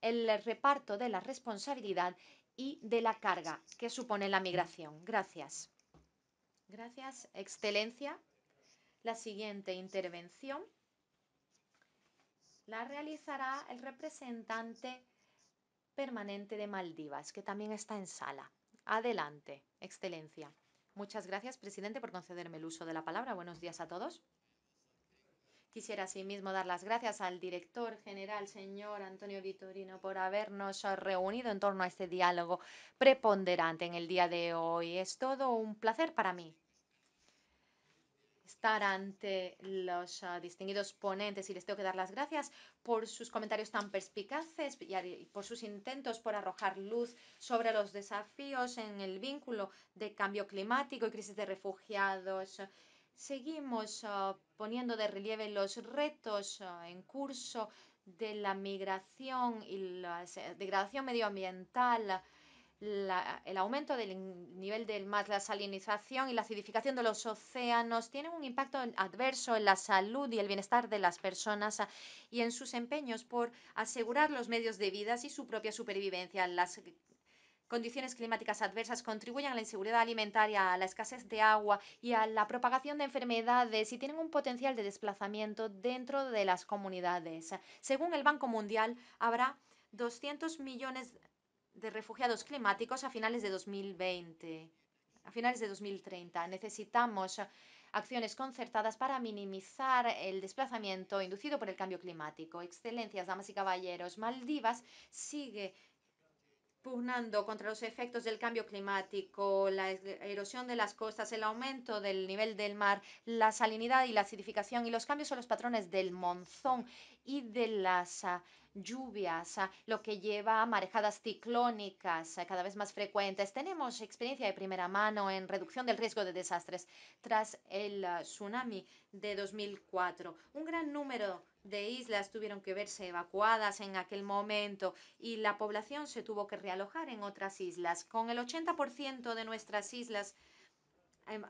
Speaker 2: el reparto de la responsabilidad y de la carga que supone la migración. Gracias. Gracias, Excelencia. La siguiente intervención la realizará el representante permanente de Maldivas, que también está en sala. Adelante, Excelencia. Muchas gracias, presidente, por concederme el uso de la palabra. Buenos días a todos. Quisiera asimismo dar las gracias al director general, señor Antonio Vitorino, por habernos reunido en torno a este diálogo preponderante en el día de hoy. Es todo un placer para mí estar ante los ah, distinguidos ponentes y les tengo que dar las gracias por sus comentarios tan perspicaces y por sus intentos por arrojar luz sobre los desafíos en el vínculo de cambio climático y crisis de refugiados. Seguimos ah, poniendo de relieve los retos ah, en curso de la migración y la eh, degradación medioambiental el aumento del nivel del mar, la salinización y la acidificación de los océanos tienen un impacto adverso en la salud y el bienestar de las personas ah, y en sus empeños por asegurar los medios de vida y su propia supervivencia. Las condiciones climáticas adversas contribuyen a la inseguridad alimentaria, a la escasez de agua y a la propagación de enfermedades y tienen un potencial de desplazamiento dentro de las comunidades. Según el Banco Mundial, habrá 200 millones de de refugiados climáticos a finales de 2020, a finales de 2030. Necesitamos acciones concertadas para minimizar el desplazamiento inducido por el cambio climático. Excelencias, damas y caballeros, Maldivas sigue pugnando contra los efectos del cambio climático, la erosión de las costas, el aumento del nivel del mar, la salinidad y la acidificación y los cambios en los patrones del monzón y de las lluvias, lo que lleva a marejadas ciclónicas cada vez más frecuentes. Tenemos experiencia de primera mano en reducción del riesgo de desastres tras el ah, tsunami de 2004. Un gran número de islas tuvieron que verse evacuadas en aquel momento y la población se tuvo que realojar en otras islas. Con el 80% de nuestras islas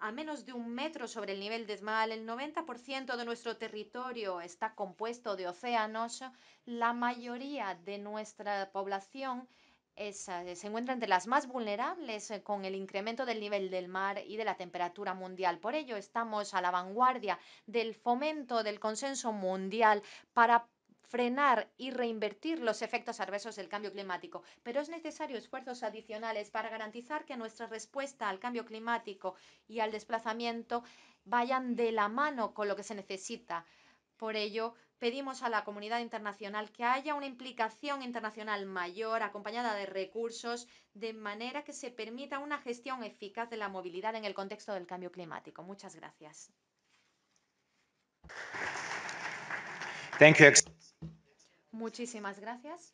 Speaker 2: a menos de un metro sobre el nivel del mar, el 90% de nuestro territorio está compuesto de océanos, la mayoría de nuestra población eh, se encuentra entre las más vulnerables eh, con el incremento del nivel del mar y de la temperatura mundial. Por ello, estamos a la vanguardia del fomento del consenso mundial para frenar y reinvertir los efectos adversos del cambio climático, pero es necesario esfuerzos adicionales para garantizar que nuestra respuesta al cambio climático y al desplazamiento vayan de la mano con lo que se necesita. Por ello, pedimos a la comunidad internacional que haya una implicación internacional mayor acompañada de recursos, de manera que se permita una gestión eficaz de la movilidad en el contexto del cambio climático. Muchas gracias. Muchísimas gracias.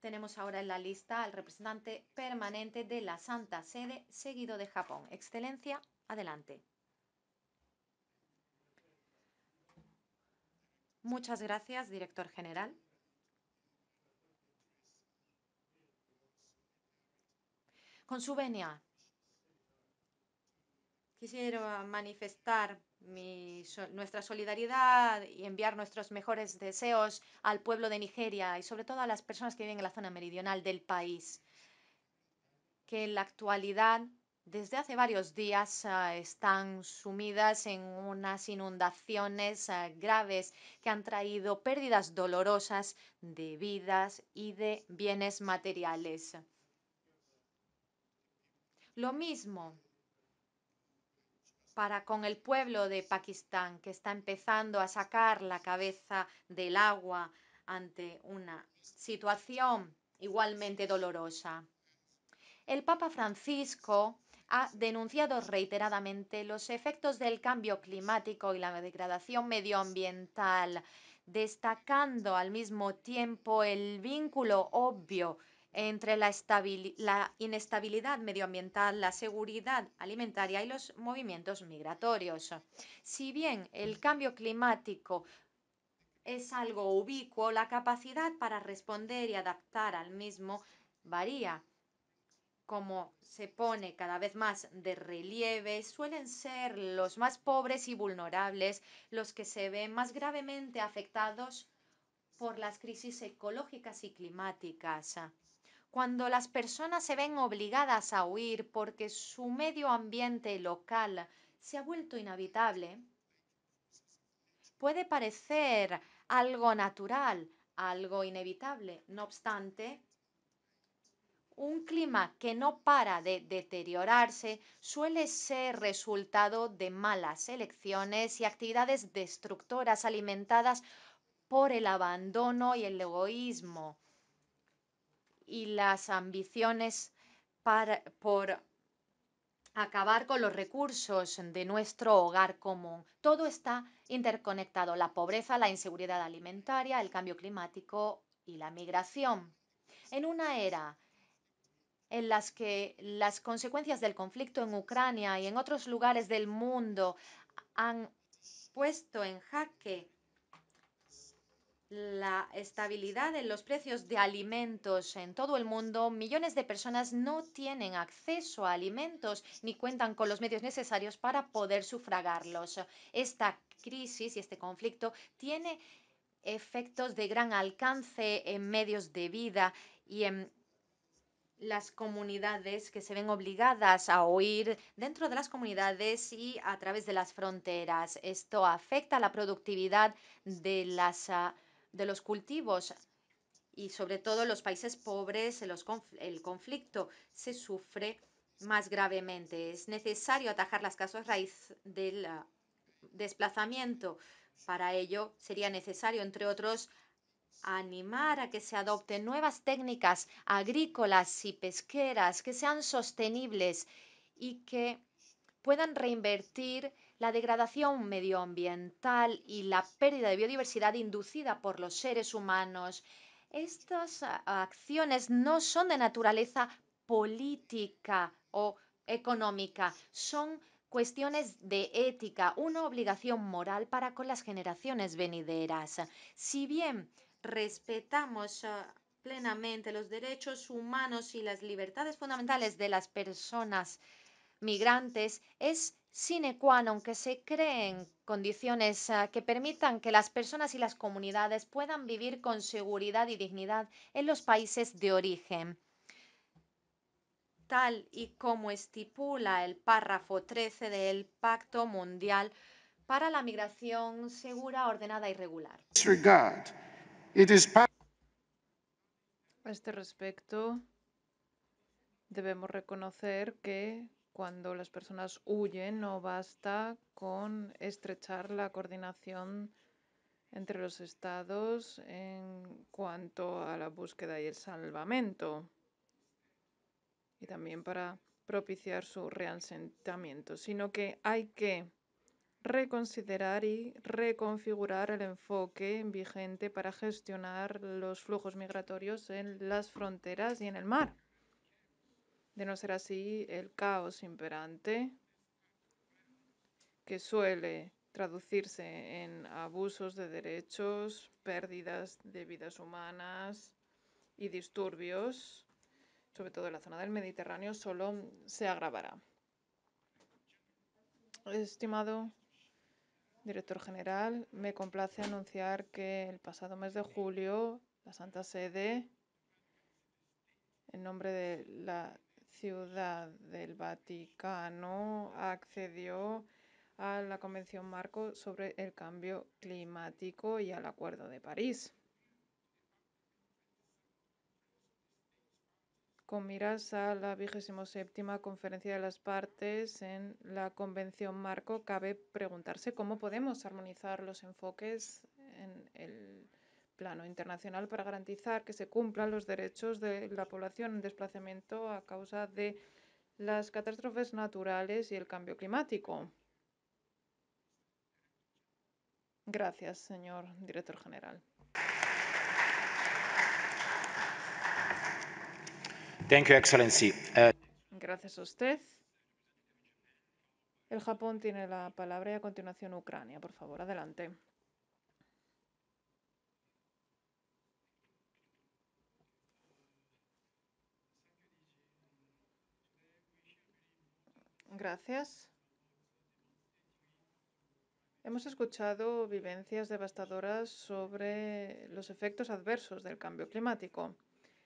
Speaker 2: Tenemos ahora en la lista al representante permanente de la Santa Sede, seguido de Japón. Excelencia, adelante. Muchas gracias, director general. Con su venia, quisiera manifestar nuestra solidaridad y enviar nuestros mejores deseos al pueblo de Nigeria y sobre todo a las personas que viven en la zona meridional del país, que en la actualidad, desde hace varios días, ah, están sumidas en unas inundaciones ah, graves que han traído pérdidas dolorosas de vidas y de bienes materiales. Lo mismo para con el pueblo de Pakistán, que está empezando a sacar la cabeza del agua ante una situación igualmente dolorosa. El Papa Francisco ha denunciado reiteradamente los efectos del cambio climático y la degradación medioambiental, destacando al mismo tiempo el vínculo obvio entre la, inestabilidad medioambiental, la seguridad alimentaria y los movimientos migratorios. Si bien el cambio climático es algo ubicuo, la capacidad para responder y adaptar al mismo varía. Como se pone cada vez más de relieve, suelen ser los más pobres y vulnerables los que se ven más gravemente afectados por las crisis ecológicas y climáticas cuando las personas se ven obligadas a huir porque su medio ambiente local se ha vuelto inhabitable, puede parecer algo natural, algo inevitable. No obstante, un clima que no para de deteriorarse suele ser resultado de malas elecciones y actividades destructoras alimentadas por el abandono y el egoísmo y las ambiciones por acabar con los recursos de nuestro hogar común. Todo está interconectado, la pobreza, la inseguridad alimentaria, el cambio climático y la migración. En una era en las que las consecuencias del conflicto en Ucrania y en otros lugares del mundo han puesto en jaque la estabilidad en los precios de alimentos en todo el mundo, millones de personas no tienen acceso a alimentos ni cuentan con los medios necesarios para poder sufragarlos. Esta crisis y este conflicto tiene efectos de gran alcance en medios de vida y en las comunidades que se ven obligadas a huir dentro de las comunidades y a través de las fronteras. Esto afecta la productividad de las ah, de los cultivos y sobre todo en los países pobres los el conflicto se sufre más gravemente. Es necesario atajar las causas raíz del ah, desplazamiento. Para ello sería necesario, entre otros, animar a que se adopten nuevas técnicas agrícolas y pesqueras que sean sostenibles y que puedan reinvertir la degradación medioambiental y la pérdida de biodiversidad inducida por los seres humanos. Estas ah, acciones no son de naturaleza política o económica, son cuestiones de ética, una obligación moral para con las generaciones venideras. Si bien respetamos ah, plenamente los derechos humanos y las libertades fundamentales de las personas migrantes, es sine qua non que se creen condiciones ah, que permitan que las personas y las comunidades puedan vivir con seguridad y dignidad en los países de origen. Tal y como estipula el párrafo 13 del Pacto Mundial para la Migración Segura, Ordenada y Regular. A este respecto,
Speaker 1: debemos reconocer que cuando las personas huyen no basta con estrechar la coordinación entre los estados en cuanto a la búsqueda y el salvamento y también para propiciar su reasentamiento, sino que hay que reconsiderar y reconfigurar el enfoque vigente para gestionar los flujos migratorios en las fronteras y en el mar. De no ser así, el caos imperante, que suele traducirse en abusos de derechos, pérdidas de vidas humanas y disturbios, sobre todo en la zona del Mediterráneo, solo se agravará. Estimado director general, me complace anunciar que el pasado mes de julio la Santa Sede, en nombre de la Ciudad del Vaticano accedió a la Convención Marco sobre el Cambio Climático y al Acuerdo de París. con miras a la 27 Conferencia de las Partes en la Convención Marco, cabe preguntarse cómo podemos armonizar los enfoques en el plano internacional para garantizar que se cumplan los derechos de la población en desplazamiento a causa de las catástrofes naturales y el cambio climático. Gracias, señor director general. Thank you, uh, Gracias a usted. El Japón tiene la palabra y a continuación Ucrania. Por favor, adelante. Gracias. Hemos escuchado vivencias devastadoras sobre los efectos adversos del cambio climático.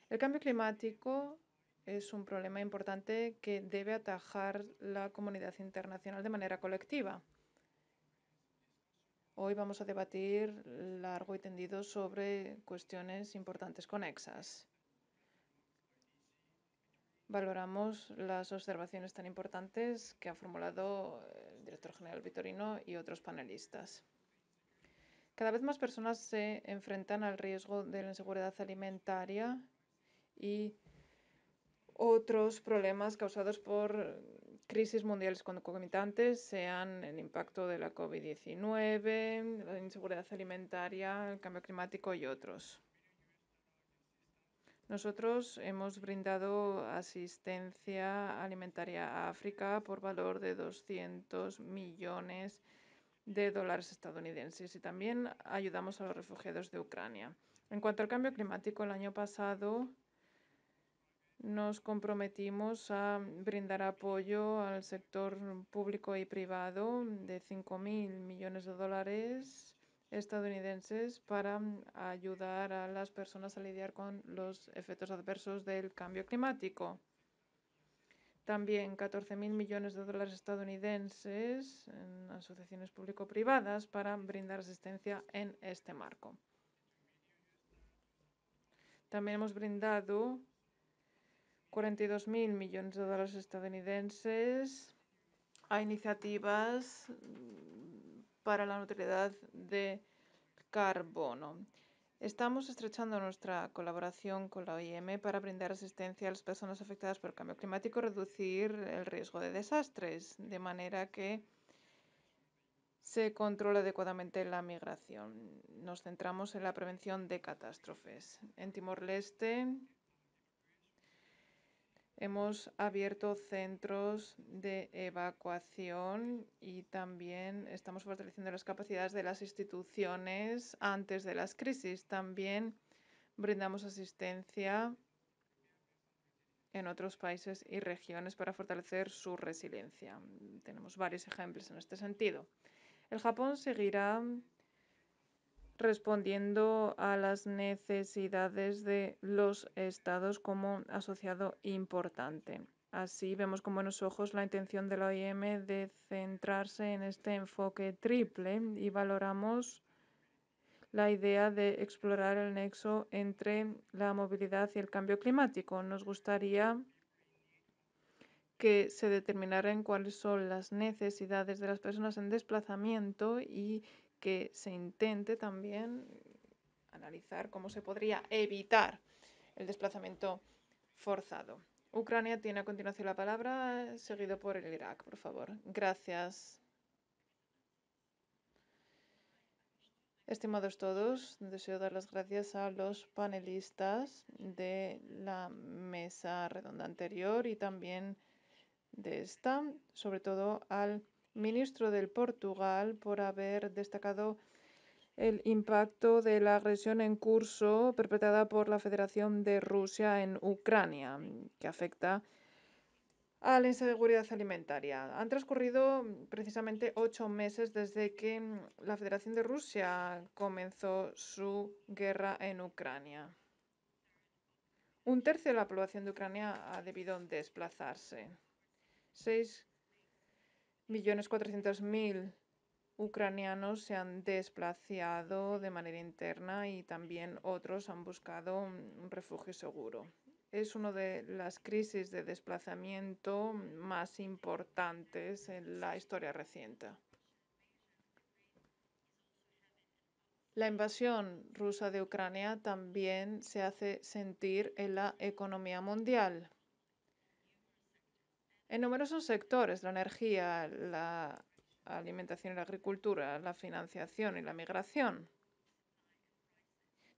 Speaker 1: El cambio climático es un problema importante que debe atajar la comunidad internacional de manera colectiva. Hoy vamos a debatir largo y tendido sobre cuestiones importantes conexas valoramos las observaciones tan importantes que ha formulado eh, el director general Vitorino y otros panelistas. Cada vez más personas se enfrentan al riesgo de la inseguridad alimentaria y otros problemas causados por crisis mundiales concomitantes, sean el impacto de la COVID-19, la inseguridad alimentaria, el cambio climático y otros. Nosotros hemos brindado asistencia alimentaria a África por valor de 200 millones de dólares estadounidenses y también ayudamos a los refugiados de Ucrania. En cuanto al cambio climático, el año pasado nos comprometimos a brindar apoyo al sector público y privado de 5.000 millones de dólares estadounidenses para mm, ayudar a las personas a lidiar con los efectos adversos del cambio climático. También 14.000 millones de dólares estadounidenses en asociaciones público-privadas para brindar asistencia en este marco. También hemos brindado 42.000 millones de dólares estadounidenses a iniciativas para la neutralidad de carbono. Estamos estrechando nuestra colaboración con la OIM para brindar asistencia a las personas afectadas por el cambio climático y reducir el riesgo de desastres, de manera que se controla adecuadamente la migración. Nos centramos en la prevención de catástrofes. En Timor-Leste Hemos abierto centros de evacuación y también estamos fortaleciendo las capacidades de las instituciones antes de las crisis. También brindamos asistencia en otros países y regiones para fortalecer su resiliencia. Tenemos varios ejemplos en este sentido. El Japón seguirá respondiendo a las necesidades de los estados como asociado importante. Así vemos con buenos ojos la intención de la OIM de centrarse en este enfoque triple y valoramos la idea de explorar el nexo entre la movilidad y el cambio climático. Nos gustaría que se determinaran cuáles son las necesidades de las personas en desplazamiento y que se intente también analizar cómo se podría evitar el desplazamiento forzado. Ucrania tiene a continuación la palabra, seguido por el Irak, por favor. Gracias. Estimados todos, deseo dar las gracias a los panelistas de la mesa redonda anterior y también de esta, sobre todo al ministro del Portugal, por haber destacado el impacto de la agresión en curso perpetrada por la Federación de Rusia en Ucrania, que afecta a la inseguridad alimentaria. Han transcurrido precisamente ocho meses desde que la Federación de Rusia comenzó su guerra en Ucrania. Un tercio de la población de Ucrania ha debido desplazarse. Millones mil ucranianos se han desplazado de manera interna y también otros han buscado un refugio seguro. Es una de las crisis de desplazamiento más importantes en la historia reciente. La invasión rusa de Ucrania también se hace sentir en la economía mundial. En numerosos sectores, la energía, la alimentación y la agricultura, la financiación y la migración,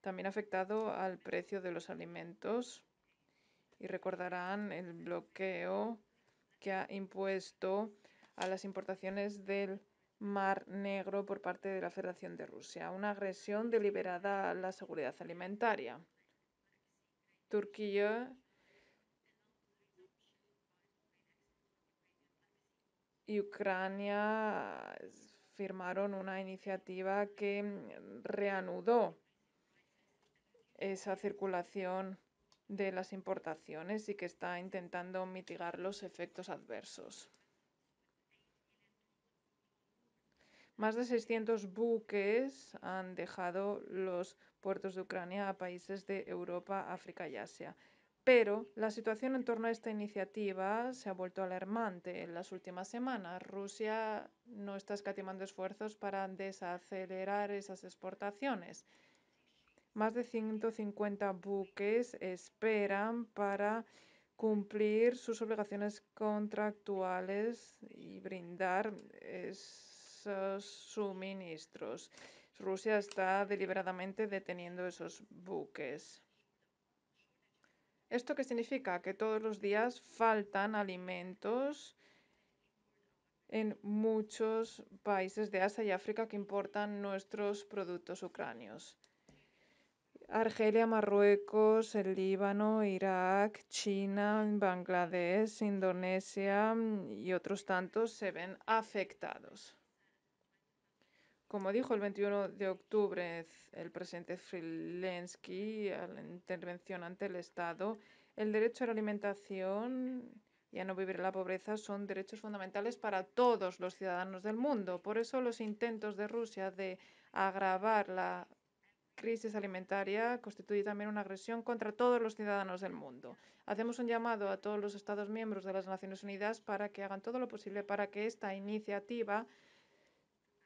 Speaker 1: también ha afectado al precio de los alimentos y recordarán el bloqueo que ha impuesto a las importaciones del Mar Negro por parte de la Federación de Rusia, una agresión deliberada a la seguridad alimentaria. Turquía y Ucrania firmaron una iniciativa que mm, reanudó esa circulación de las importaciones y que está intentando mitigar los efectos adversos. Más de 600 buques han dejado los puertos de Ucrania a países de Europa, África y Asia. Pero la situación en torno a esta iniciativa se ha vuelto alarmante en las últimas semanas. Rusia no está escatimando esfuerzos para desacelerar esas exportaciones. Más de 150 buques esperan para cumplir sus obligaciones contractuales y brindar esos suministros. Rusia está deliberadamente deteniendo esos buques esto qué significa que todos los días faltan alimentos en muchos países de Asia y África que importan nuestros productos ucranios. Argelia, Marruecos, el Líbano, Irak, China, Bangladesh, Indonesia y otros tantos se ven afectados. Como dijo el 21 de octubre el presidente Frilensky en la intervención ante el Estado, el derecho a la alimentación y a no vivir en la pobreza son derechos fundamentales para todos los ciudadanos del mundo. Por eso los intentos de Rusia de agravar la crisis alimentaria constituyen también una agresión contra todos los ciudadanos del mundo. Hacemos un llamado a todos los Estados miembros de las Naciones Unidas para que hagan todo lo posible para que esta iniciativa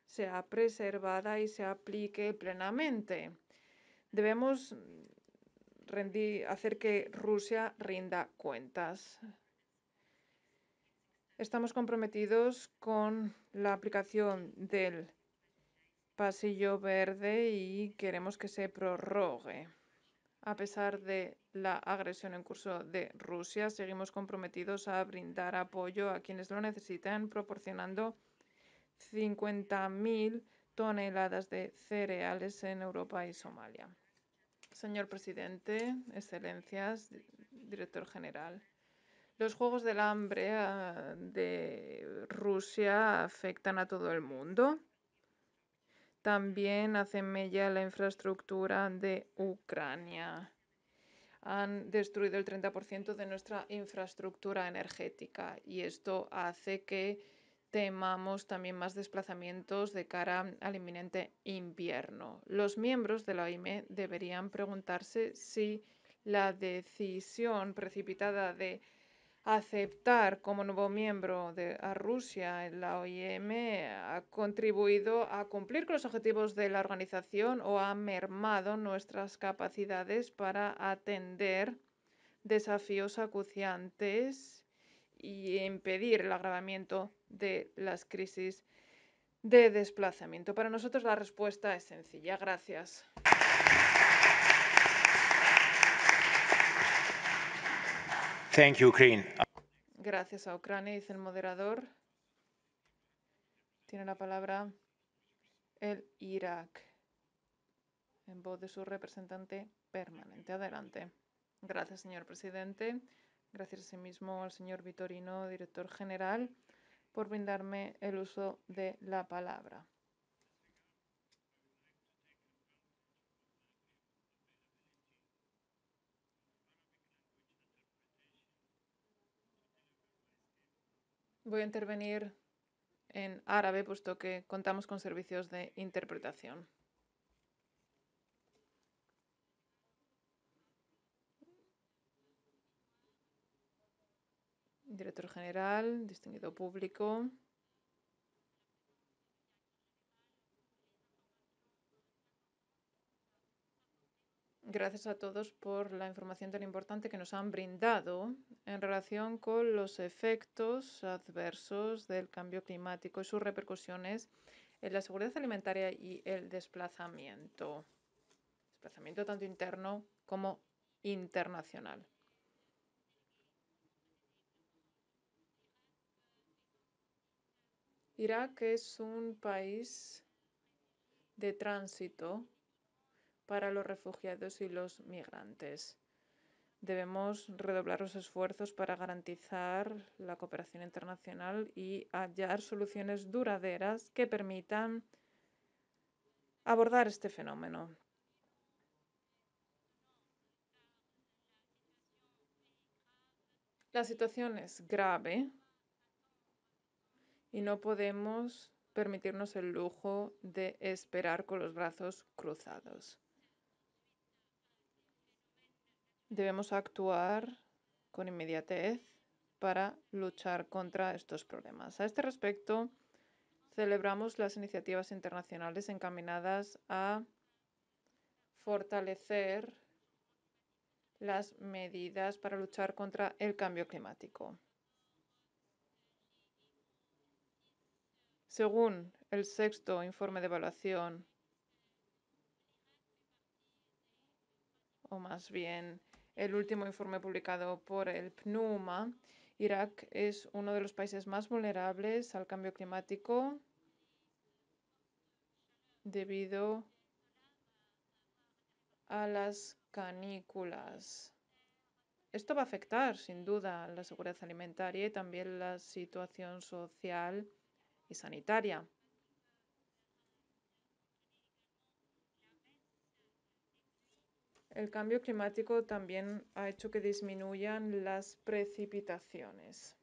Speaker 1: sea preservada y se aplique plenamente. Debemos hacer que Rusia rinda cuentas. Estamos comprometidos con la aplicación del pasillo verde y queremos que se prorrogue. A pesar de la agresión en curso de Rusia, seguimos comprometidos a brindar apoyo a quienes lo necesitan, proporcionando 50.000 toneladas de cereales en Europa y Somalia. Señor presidente, excelencias, director general. Los Juegos del Hambre ah, de Rusia afectan a todo el mundo. También hacen mella la infraestructura de Ucrania. Han destruido el 30% de nuestra infraestructura energética y esto hace que temamos también más desplazamientos de cara al inminente invierno. Los miembros de la OIM deberían preguntarse si la decisión precipitada de aceptar como nuevo miembro de a Rusia en la OIM ha contribuido a cumplir con los objetivos de la organización o ha mermado nuestras capacidades para atender desafíos acuciantes y impedir el agravamiento de las crisis de desplazamiento. Para nosotros la respuesta es sencilla. Gracias. Ukraine. Gracias a Ucrania, dice el moderador. Tiene la palabra el Irak, en voz de su representante permanente. Adelante. Gracias, señor presidente. Gracias a sí mismo al señor Vitorino, director general, por brindarme el uso de la palabra. Voy a intervenir en árabe, puesto que contamos con servicios de interpretación. director general, distinguido público. Gracias a todos por la información tan importante que nos han brindado en relación con los efectos adversos del cambio climático y sus repercusiones en la seguridad alimentaria y el desplazamiento. Desplazamiento tanto interno como internacional. Irak es un país de tránsito para los refugiados y los migrantes. Debemos redoblar los esfuerzos para garantizar la cooperación internacional y hallar soluciones duraderas que permitan abordar este fenómeno. La situación es grave y no podemos permitirnos el lujo de esperar con los brazos cruzados. Debemos actuar con inmediatez para luchar contra estos problemas. A este respecto, celebramos las iniciativas internacionales encaminadas a fortalecer las medidas para luchar contra el cambio climático. Según el sexto informe de evaluación, o más bien el último informe publicado por el PNUMA, Irak es uno de los países más vulnerables al cambio climático debido a las canículas. Esto va a afectar, sin duda, la seguridad alimentaria y también la situación social y sanitaria. El cambio climático también ha hecho que disminuyan las precipitaciones.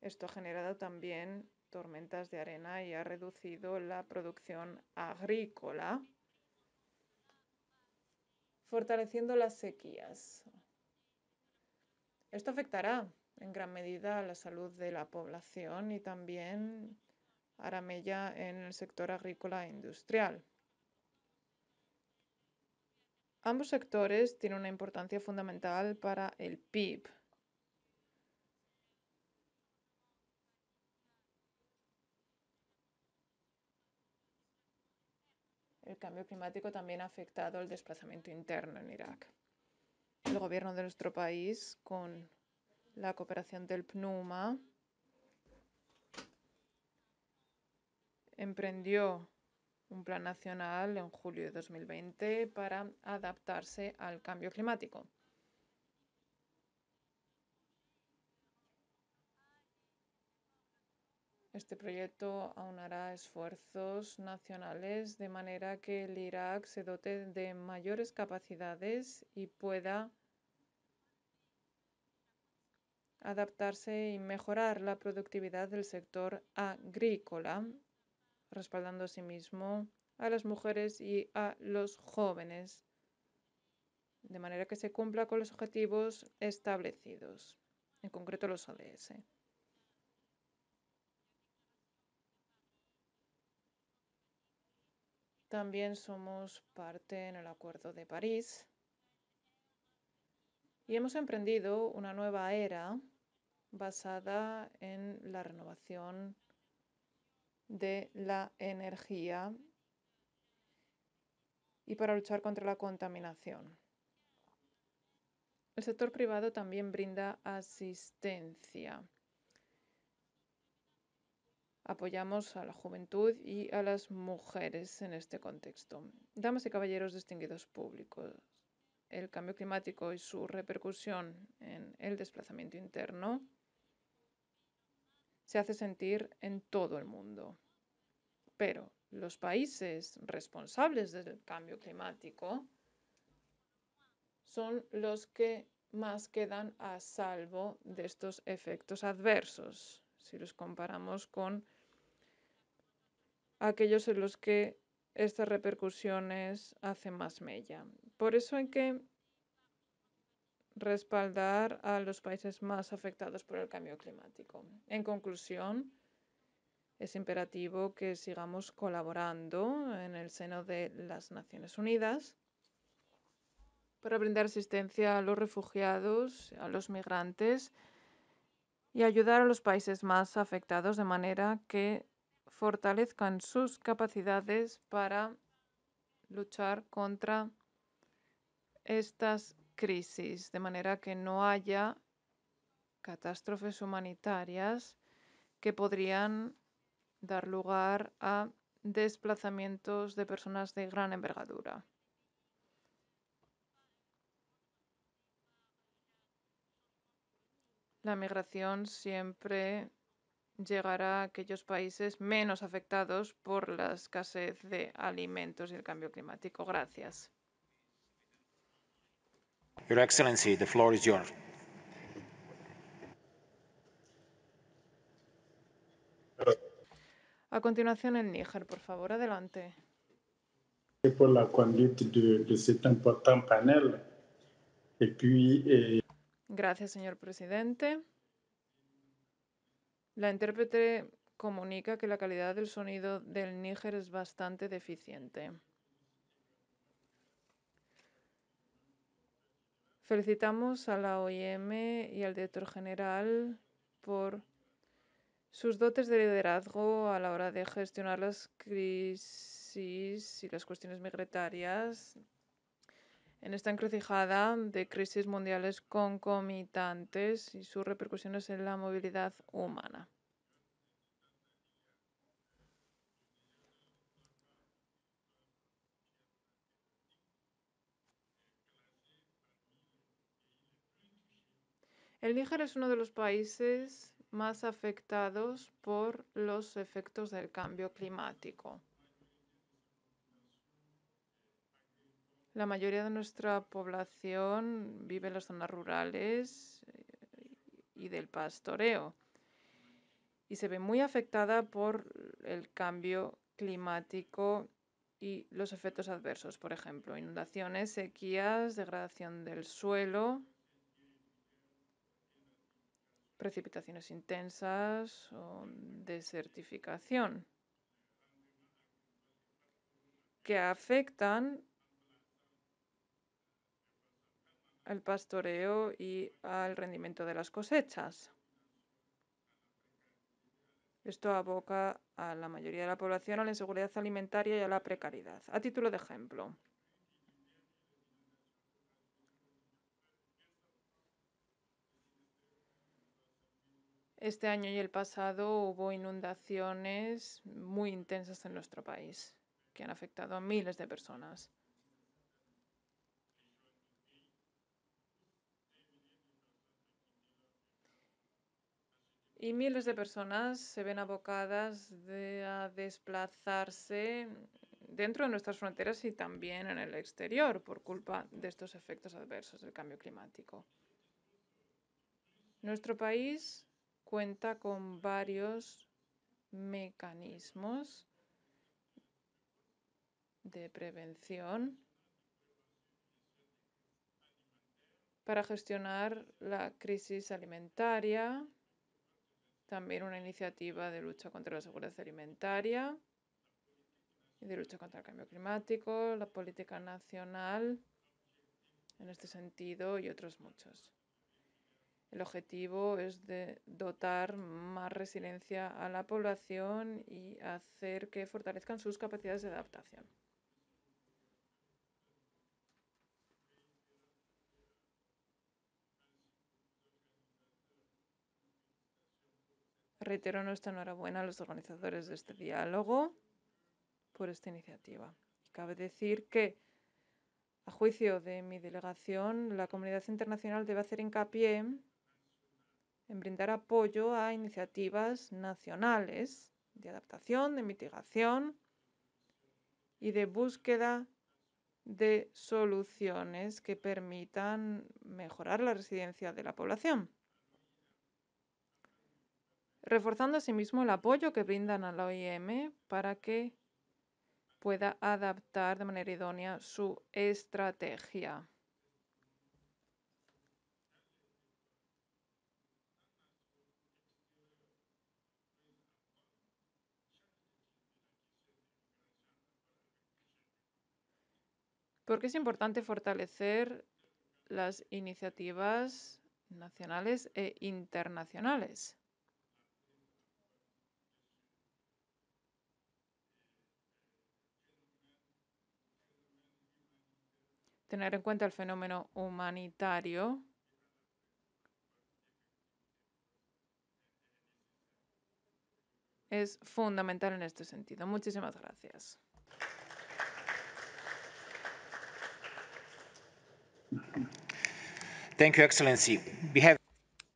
Speaker 1: Esto ha generado también tormentas de arena y ha reducido la producción agrícola, fortaleciendo las sequías. Esto afectará en gran medida la salud de la población y también aramella en el sector agrícola e industrial. Ambos sectores tienen una importancia fundamental para el PIB. El cambio climático también ha afectado el desplazamiento interno en Irak. El gobierno de nuestro país, con la cooperación del PNUMA emprendió un plan nacional en julio de 2020 para adaptarse al cambio climático. Este proyecto aunará esfuerzos nacionales de manera que el Irak se dote de mayores capacidades y pueda adaptarse y mejorar la productividad del sector agrícola, respaldando mismo a las mujeres y a los jóvenes, de manera que se cumpla con los objetivos establecidos, en concreto los ODS. También somos parte en el Acuerdo de París y hemos emprendido una nueva era basada en la renovación de la energía y para luchar contra la contaminación. El sector privado también brinda asistencia. Apoyamos a la juventud y a las mujeres en este contexto. Damas y caballeros distinguidos públicos, el cambio climático y su repercusión en el desplazamiento interno se hace sentir en todo el mundo. Pero los países responsables del cambio climático son los que más quedan a salvo de estos efectos adversos, si los comparamos con aquellos en los que estas repercusiones hacen más mella. Por eso en que respaldar a los países más afectados por el cambio climático. En conclusión, es imperativo que sigamos colaborando en el seno de las Naciones Unidas para brindar asistencia a los refugiados, a los migrantes y ayudar a los países más afectados de manera que fortalezcan sus capacidades para luchar contra estas crisis, de manera que no haya catástrofes humanitarias que podrían dar lugar a desplazamientos de personas de gran envergadura. La migración siempre llegará a aquellos países menos afectados por la escasez de alimentos y el cambio climático. Gracias. A continuación, el Níger, por favor, adelante. Eh, Gracias, señor presidente. La intérprete comunica que la calidad del sonido del Níger es bastante deficiente. Felicitamos a la OIM y al director general por sus dotes de liderazgo a la hora de gestionar las crisis y las cuestiones migratorias en esta encrucijada de crisis mundiales concomitantes y sus repercusiones en la movilidad humana. El Níger es uno de los países más afectados por los efectos del cambio climático. La mayoría de nuestra población vive en las zonas rurales eh, y del pastoreo y se ve muy afectada por el cambio climático y los efectos adversos, por ejemplo, inundaciones, sequías, degradación del suelo, precipitaciones intensas o desertificación, que afectan al pastoreo y al rendimiento de las cosechas. Esto aboca a la mayoría de la población a la inseguridad alimentaria y a la precariedad. A título de ejemplo, Este año y el pasado hubo inundaciones muy intensas en nuestro país que han afectado a miles de personas. Y miles de personas se ven abocadas de, a desplazarse dentro de nuestras fronteras y también en el exterior por culpa de estos efectos adversos del cambio climático. Nuestro país cuenta con varios mecanismos de prevención para gestionar la crisis alimentaria, también una iniciativa de lucha contra la seguridad alimentaria y de lucha contra el cambio climático, la política nacional en este sentido y otros muchos. El objetivo es de dotar más resiliencia a la población y hacer que fortalezcan sus capacidades de adaptación. Reitero nuestra enhorabuena a los organizadores de este diálogo por esta iniciativa. cabe decir que, a juicio de mi delegación, la comunidad internacional debe hacer hincapié en brindar apoyo a iniciativas nacionales de adaptación, de mitigación y de búsqueda de soluciones que permitan mejorar la residencia de la población, reforzando asimismo el apoyo que brindan a la OIM para que pueda adaptar de manera idónea su estrategia. porque es importante fortalecer las iniciativas nacionales e internacionales. Tener en cuenta el fenómeno humanitario es fundamental en este sentido. Muchísimas gracias.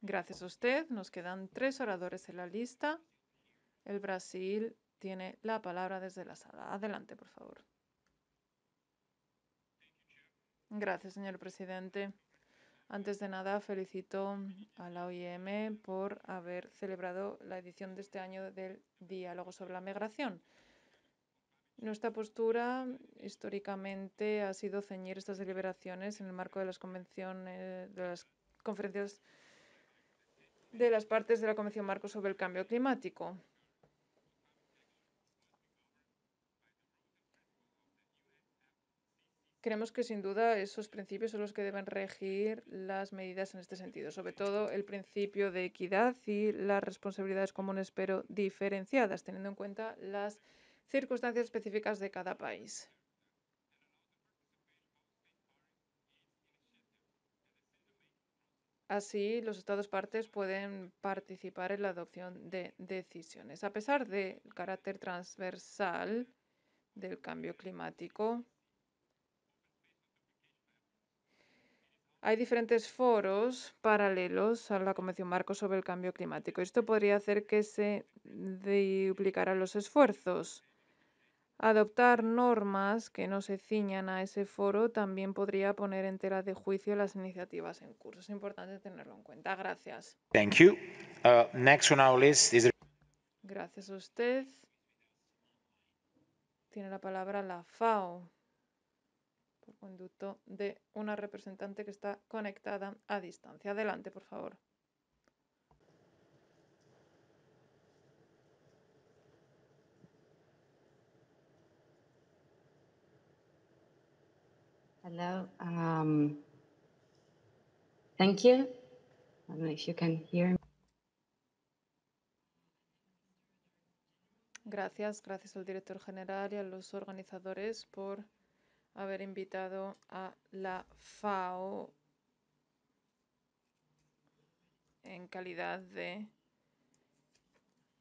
Speaker 1: Gracias a usted. Nos quedan tres oradores en la lista. El Brasil tiene la palabra desde la sala. Adelante, por favor. Gracias, señor presidente. Antes de nada, felicito a la OIM por haber celebrado la edición de este año del Diálogo sobre la Migración. Nuestra postura históricamente ha sido ceñir estas deliberaciones en el marco de las convenciones, de las conferencias de las partes de la Convención Marco sobre el Cambio Climático. Creemos que sin duda esos principios son los que deben regir las medidas en este sentido, sobre todo el principio de equidad y las responsabilidades comunes pero diferenciadas, teniendo en cuenta las circunstancias específicas de cada país. Así, los Estados partes pueden participar en la adopción de decisiones. A pesar del carácter transversal del cambio climático, hay diferentes foros paralelos a la Convención Marco sobre el Cambio Climático. Esto podría hacer que se duplicaran los esfuerzos. Adoptar normas que no se ciñan a ese foro también podría poner en tela de juicio las iniciativas en curso. Es importante tenerlo en cuenta. Gracias. Uh, Gracias a usted. Tiene la palabra la FAO por conducto de una representante que está conectada a distancia. Adelante, por favor. Gracias, gracias al director general y a los organizadores por haber invitado a la FAO en calidad de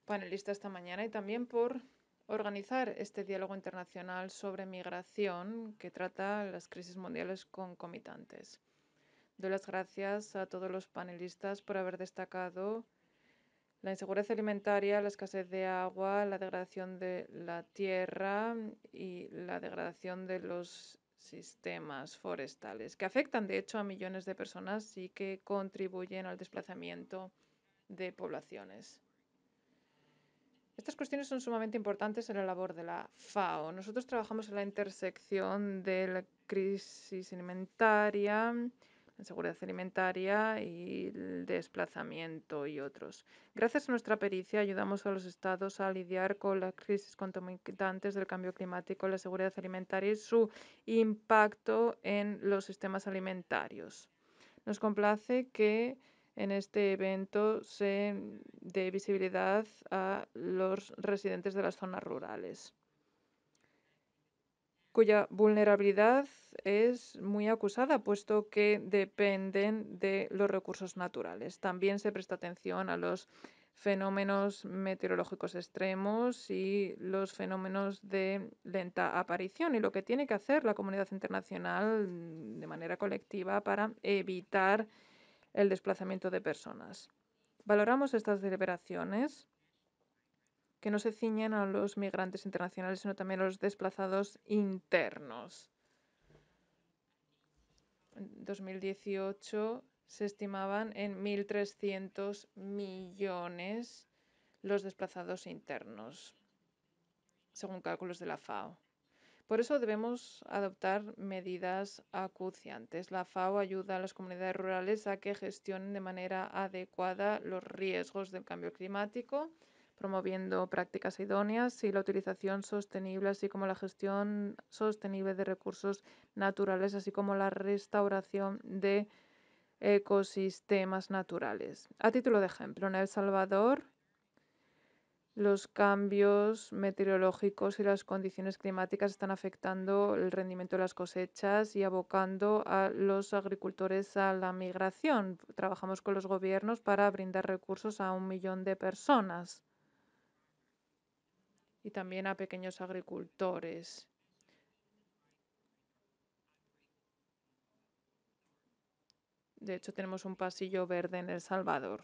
Speaker 1: panelista esta mañana y también por organizar este diálogo internacional sobre migración que trata las crisis mundiales concomitantes. Doy las gracias a todos los panelistas por haber destacado la inseguridad alimentaria, la escasez de agua, la degradación de la tierra y la degradación de los sistemas forestales, que afectan de hecho a millones de personas y que contribuyen al desplazamiento de poblaciones. Estas cuestiones son sumamente importantes en la labor de la FAO. Nosotros trabajamos en la intersección de la crisis alimentaria, la seguridad alimentaria y el desplazamiento y otros. Gracias a nuestra pericia ayudamos a los estados a lidiar con las crisis contaminantes del cambio climático, la seguridad alimentaria y su impacto en los sistemas alimentarios. Nos complace que en este evento se dé visibilidad a los residentes de las zonas rurales, cuya vulnerabilidad es muy acusada, puesto que dependen de los recursos naturales. También se presta atención a los fenómenos meteorológicos extremos y los fenómenos de lenta aparición y lo que tiene que hacer la comunidad internacional de manera colectiva para evitar el desplazamiento de personas. Valoramos estas deliberaciones que no se ciñen a los migrantes internacionales, sino también a los desplazados internos. En 2018 se estimaban en 1.300 millones los desplazados internos, según cálculos de la FAO. Por eso debemos adoptar medidas acuciantes. La FAO ayuda a las comunidades rurales a que gestionen de manera adecuada los riesgos del cambio climático, promoviendo prácticas idóneas y la utilización sostenible, así como la gestión sostenible de recursos naturales, así como la restauración de eh, ecosistemas naturales. A título de ejemplo, en El Salvador los cambios meteorológicos y las condiciones climáticas están afectando el rendimiento de las cosechas y abocando a los agricultores a la migración. Trabajamos con los gobiernos para brindar recursos a un millón de personas y también a pequeños agricultores. De hecho, tenemos un pasillo verde en El Salvador.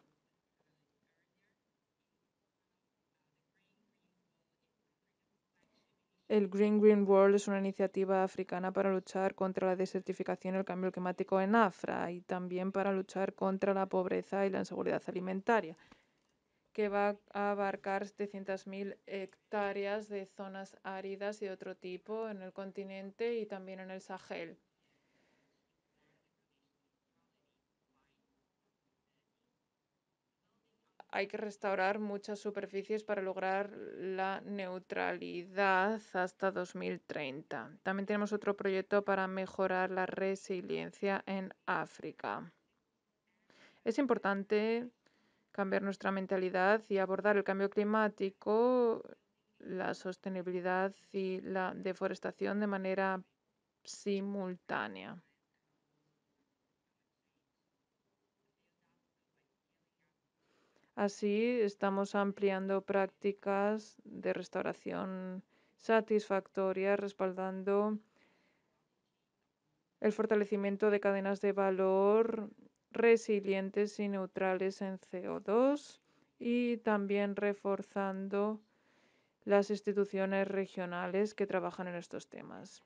Speaker 1: El Green Green World es una iniciativa africana para luchar contra la desertificación y el cambio climático en Afra y también para luchar contra la pobreza y la inseguridad alimentaria, que va a abarcar 700.000 hectáreas de zonas áridas y de otro tipo en el continente y también en el Sahel. hay que restaurar muchas superficies para lograr la neutralidad hasta 2030. También tenemos otro proyecto para mejorar la resiliencia en África. Es importante cambiar nuestra mentalidad y abordar el cambio climático, la sostenibilidad y la deforestación de manera simultánea. Así estamos ampliando prácticas de restauración satisfactoria, respaldando el fortalecimiento de cadenas de valor resilientes y neutrales en CO2 y también reforzando las instituciones regionales que trabajan en estos temas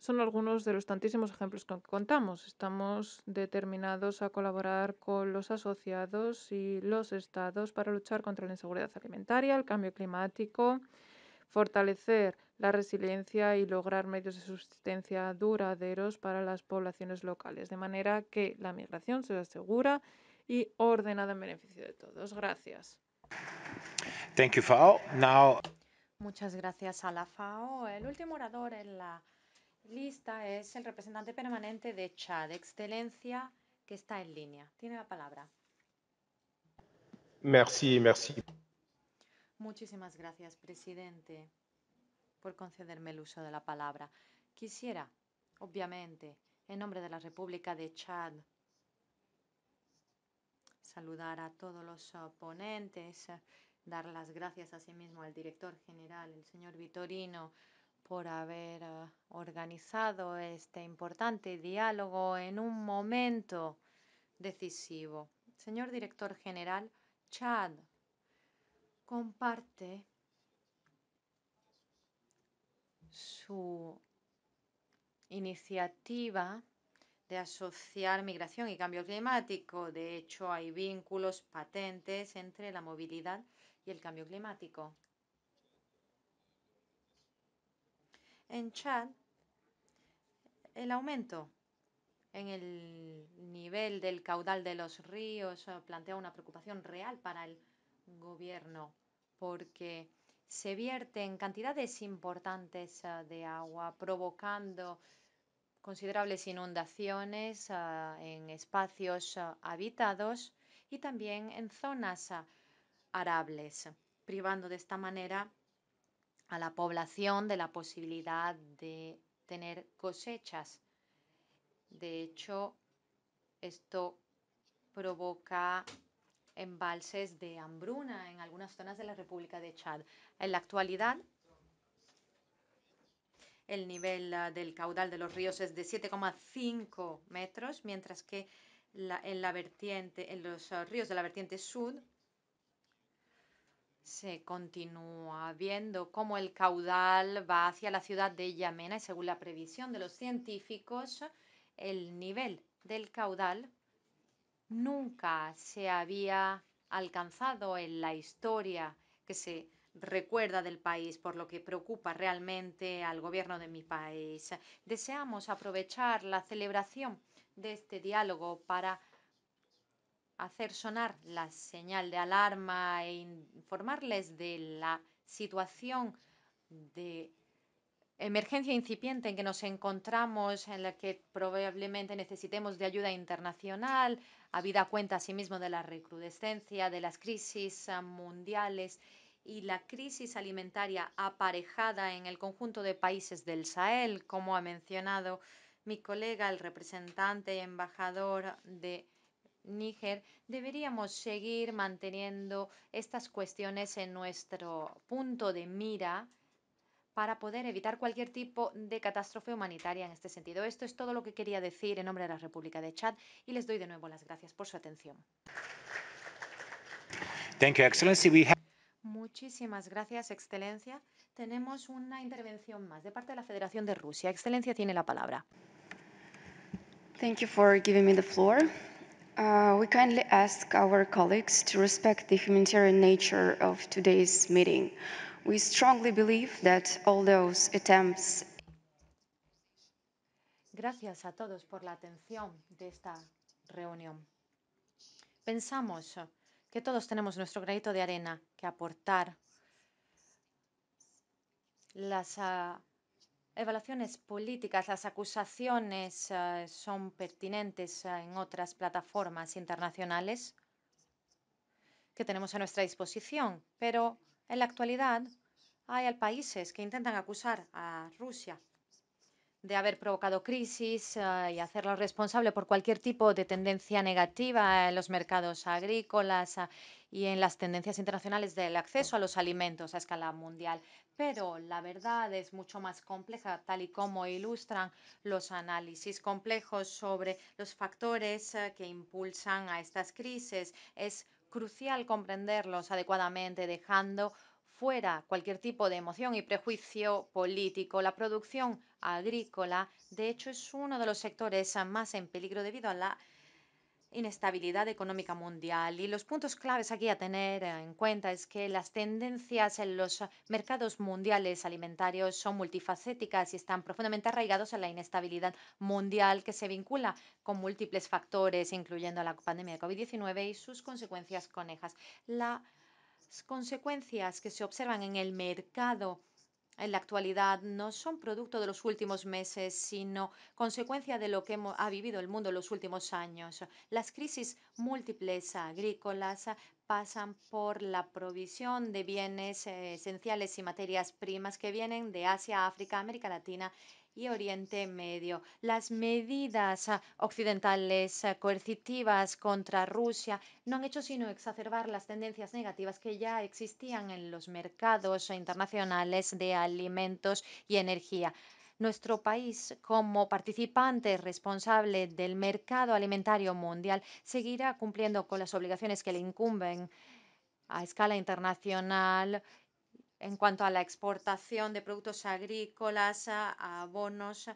Speaker 1: son algunos de los tantísimos ejemplos con que contamos. Estamos determinados a colaborar con los asociados y los estados para luchar contra la inseguridad alimentaria, el cambio climático, fortalecer la resiliencia y lograr medios de subsistencia duraderos para las poblaciones locales, de manera que la migración sea segura y ordenada en beneficio de todos. Gracias.
Speaker 2: Muchas gracias a la FAO. El último orador en la lista es el representante permanente de Chad, excelencia, que está en línea. Tiene la palabra.
Speaker 1: Merci, merci.
Speaker 2: Muchísimas gracias, presidente, por concederme el uso de la palabra. Quisiera, obviamente, en nombre de la República de Chad, saludar a todos los oponentes, dar las gracias asimismo sí al director general, el señor Vitorino, por haber ah, organizado este importante diálogo en un momento decisivo. Señor director general, Chad comparte su iniciativa de asociar migración y cambio climático. De hecho, hay vínculos patentes entre la movilidad y el cambio climático. en Chad, el aumento en el nivel del caudal de los ríos plantea una preocupación real para el gobierno porque se vierten cantidades importantes ah, de agua provocando considerables inundaciones ah, en espacios ah, habitados y también en zonas arables, privando de esta manera a la población de la posibilidad de tener cosechas. De hecho, esto provoca embalses de hambruna en algunas zonas de la República de Chad. En la actualidad, el nivel ah, del caudal de los ríos es de 7,5 metros, mientras que en la vertiente, en los ah, ríos de la vertiente sur se continúa viendo cómo el caudal va hacia la ciudad de Yamena y según la previsión de los científicos, el nivel del caudal nunca se había alcanzado en la historia que se recuerda del país, por lo que preocupa realmente al gobierno de mi país. Deseamos aprovechar la celebración de este diálogo para hacer sonar la señal de alarma e informarles de la situación de emergencia incipiente en que nos encontramos, en la que probablemente necesitemos de ayuda internacional, habida cuenta asimismo de la recrudescencia de las crisis eh, mundiales y la crisis alimentaria aparejada en el conjunto de países del Sahel, como ha mencionado mi colega, el representante y embajador de Níger, deberíamos seguir manteniendo estas cuestiones en nuestro punto de mira para poder evitar cualquier tipo de catástrofe humanitaria en este sentido. Esto es todo lo que quería decir en nombre de la República de Chad y les doy de nuevo las gracias por su atención. Thank Muchísimas gracias, Excelencia. Tenemos una intervención más de parte de la Federación de Rusia. Excelencia tiene la palabra. Thank you for giving me the floor. Uh, we kindly ask our colleagues to respect the humanitarian nature of today's meeting. We strongly believe that all those attempts Gracias a todos por la atención de esta reunión. Pensamos que todos tenemos nuestro granito de arena que aportar. Las ah, evaluaciones políticas, las acusaciones eh, son pertinentes eh, en otras plataformas internacionales que tenemos a nuestra disposición, pero en la actualidad hay países que intentan acusar a Rusia de haber provocado crisis eh, y hacerlo responsable por cualquier tipo de tendencia negativa en los mercados agrícolas y en las tendencias internacionales del acceso a los alimentos a escala mundial pero la verdad es mucho más compleja, tal y como ilustran los análisis complejos sobre los factores eh, que impulsan a estas crisis. Es crucial comprenderlos adecuadamente, dejando fuera cualquier tipo de emoción y prejuicio político. La producción agrícola, de hecho, es uno de los sectores más en peligro debido a la inestabilidad económica mundial. Y los puntos claves aquí a tener en cuenta es que las tendencias en los mercados mundiales alimentarios son multifacéticas y están profundamente arraigados en la inestabilidad mundial que se vincula con múltiples factores, incluyendo la pandemia de COVID-19 y sus consecuencias conejas. Las consecuencias que se observan en el mercado en la actualidad no son producto de los últimos meses, sino consecuencia de lo que ha vivido el mundo en los últimos años. Las crisis múltiples agrícolas pasan por la provisión de bienes eh, esenciales y materias primas que vienen de Asia, África, América Latina y Oriente Medio. Las medidas ah, occidentales ah, coercitivas contra Rusia no han hecho sino exacerbar las tendencias negativas que ya existían en los mercados internacionales de alimentos y energía. Nuestro país, como participante responsable del mercado alimentario mundial, seguirá cumpliendo con las obligaciones que le incumben a escala internacional en cuanto a la exportación de productos agrícolas, abonos,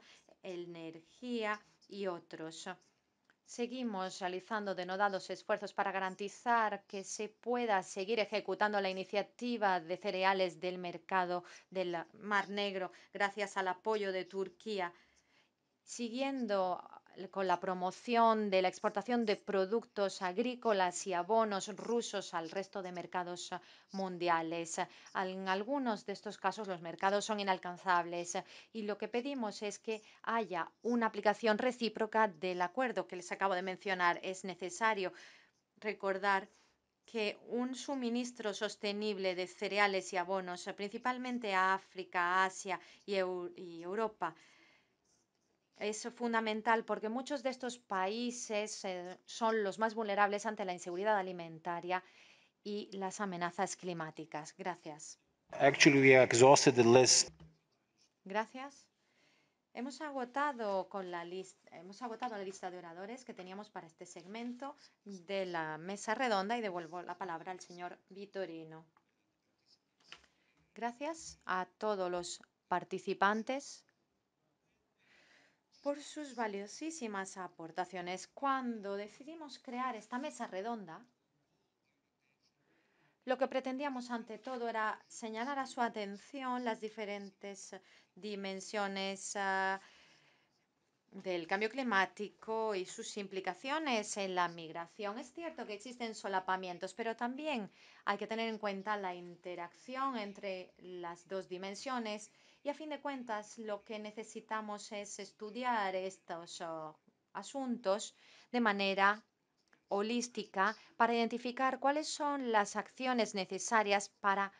Speaker 2: energía y otros. Seguimos realizando denodados esfuerzos para garantizar que se pueda seguir ejecutando la iniciativa de cereales del mercado del Mar Negro gracias al apoyo de Turquía, siguiendo con la promoción de la exportación de productos agrícolas y abonos rusos al resto de mercados mundiales. En algunos de estos casos los mercados son inalcanzables y lo que pedimos es que haya una aplicación recíproca del acuerdo que les acabo de mencionar. Es necesario recordar que un suministro sostenible de cereales y abonos, principalmente a África, Asia y, Europa, es fundamental porque muchos de estos países eh, son los más vulnerables ante la inseguridad alimentaria y las amenazas climáticas. Gracias.
Speaker 1: Actually, we
Speaker 2: Gracias. Hemos agotado, con la lista, hemos agotado la lista de oradores que teníamos para este segmento de la mesa redonda y devuelvo la palabra al señor Vitorino. Gracias a todos los participantes por sus valiosísimas aportaciones. Cuando decidimos crear esta mesa redonda, lo que pretendíamos ante todo era señalar a su atención las diferentes dimensiones ah, del cambio climático y sus implicaciones en la migración. Es cierto que existen solapamientos, pero también hay que tener en cuenta la interacción entre las dos dimensiones y a fin de cuentas, lo que necesitamos es estudiar estos oh, asuntos de manera holística para identificar cuáles son las acciones necesarias para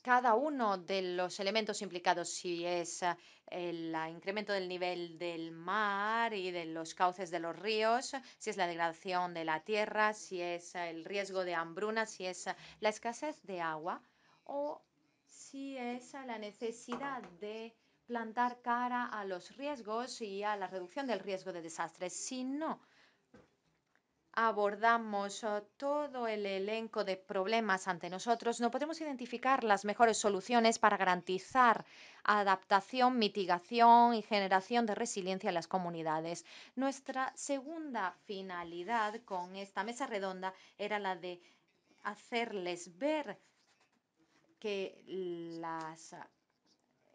Speaker 2: cada uno de los elementos implicados, si es eh, el incremento del nivel del mar y de los cauces de los ríos, si es la degradación de la tierra, si es eh, el riesgo de hambruna, si es eh, la escasez de agua o sí es a la necesidad de plantar cara a los riesgos y a la reducción del riesgo de desastres. Si no abordamos oh, todo el elenco de problemas ante nosotros, no podemos identificar las mejores soluciones para garantizar adaptación, mitigación y generación de resiliencia en las comunidades. Nuestra segunda finalidad con esta mesa redonda era la de hacerles ver que las,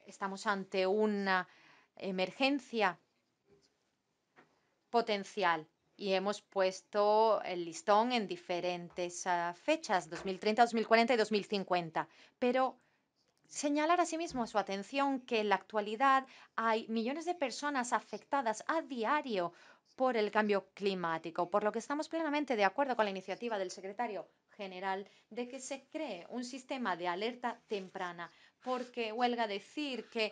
Speaker 2: estamos ante una emergencia potencial y hemos puesto el listón en diferentes ah, fechas, 2030, 2040 y 2050. Pero señalar asimismo su atención que en la actualidad hay millones de personas afectadas a diario por el cambio climático, por lo que estamos plenamente de acuerdo con la iniciativa del secretario general de que se cree un sistema de alerta temprana, porque huelga decir que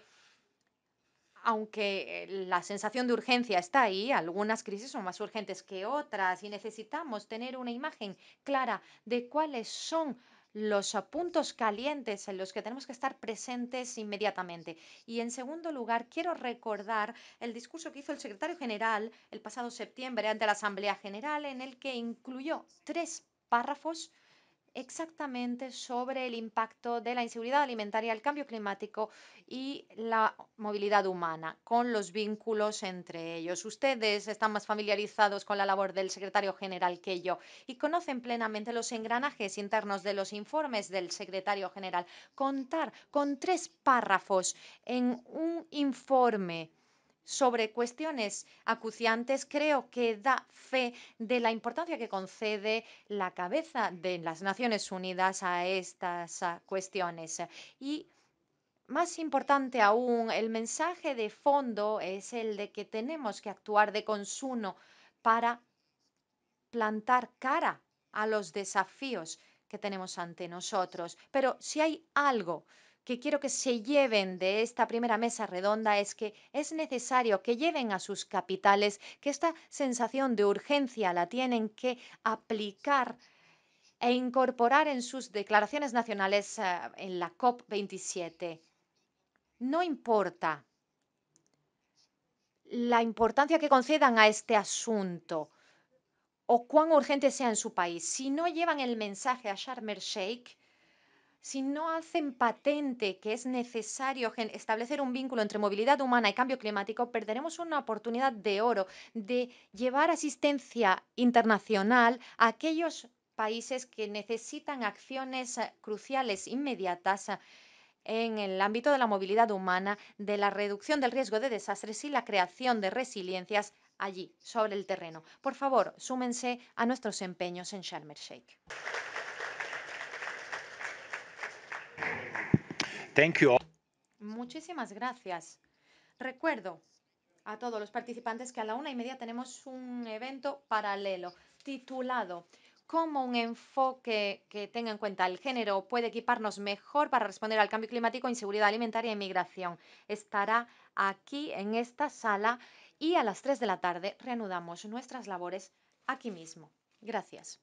Speaker 2: aunque eh, la sensación de urgencia está ahí, algunas crisis son más urgentes que otras y necesitamos tener una imagen clara de cuáles son los eh, puntos calientes en los que tenemos que estar presentes inmediatamente. Y en segundo lugar, quiero recordar el discurso que hizo el secretario general el pasado septiembre ante la Asamblea General en el que incluyó tres párrafos exactamente sobre el impacto de la inseguridad alimentaria, el cambio climático y la movilidad humana, con los vínculos entre ellos. Ustedes están más familiarizados con la labor del secretario general que yo y conocen plenamente los engranajes internos de los informes del secretario general. Contar con tres párrafos en un informe sobre cuestiones acuciantes, creo que da fe de la importancia que concede la cabeza de las Naciones Unidas a estas cuestiones. Y más importante aún, el mensaje de fondo es el de que tenemos que actuar de consumo para plantar cara a los desafíos que tenemos ante nosotros. Pero si hay algo que quiero que se lleven de esta primera mesa redonda es que es necesario que lleven a sus capitales, que esta sensación de urgencia la tienen que aplicar e incorporar en sus declaraciones nacionales ah, en la COP27. No importa la importancia que concedan a este asunto o cuán urgente sea en su país, si no llevan el mensaje a Sharm el Sheikh, si no hacen patente que es necesario establecer un vínculo entre movilidad humana y cambio climático, perderemos una oportunidad de oro de llevar asistencia internacional a aquellos países que necesitan acciones eh, cruciales inmediatas eh, en el ámbito de la movilidad humana, de la reducción del riesgo de desastres y la creación de resiliencias allí, sobre el terreno. Por favor, súmense a nuestros empeños en Sharm Sheikh. Muchísimas gracias. Recuerdo a todos los participantes que a la una y media tenemos un evento paralelo titulado ¿Cómo un enfoque que tenga en cuenta el género puede equiparnos mejor para responder al cambio climático, inseguridad alimentaria y migración? Estará aquí en esta sala y a las tres de la tarde reanudamos nuestras labores aquí mismo. Gracias.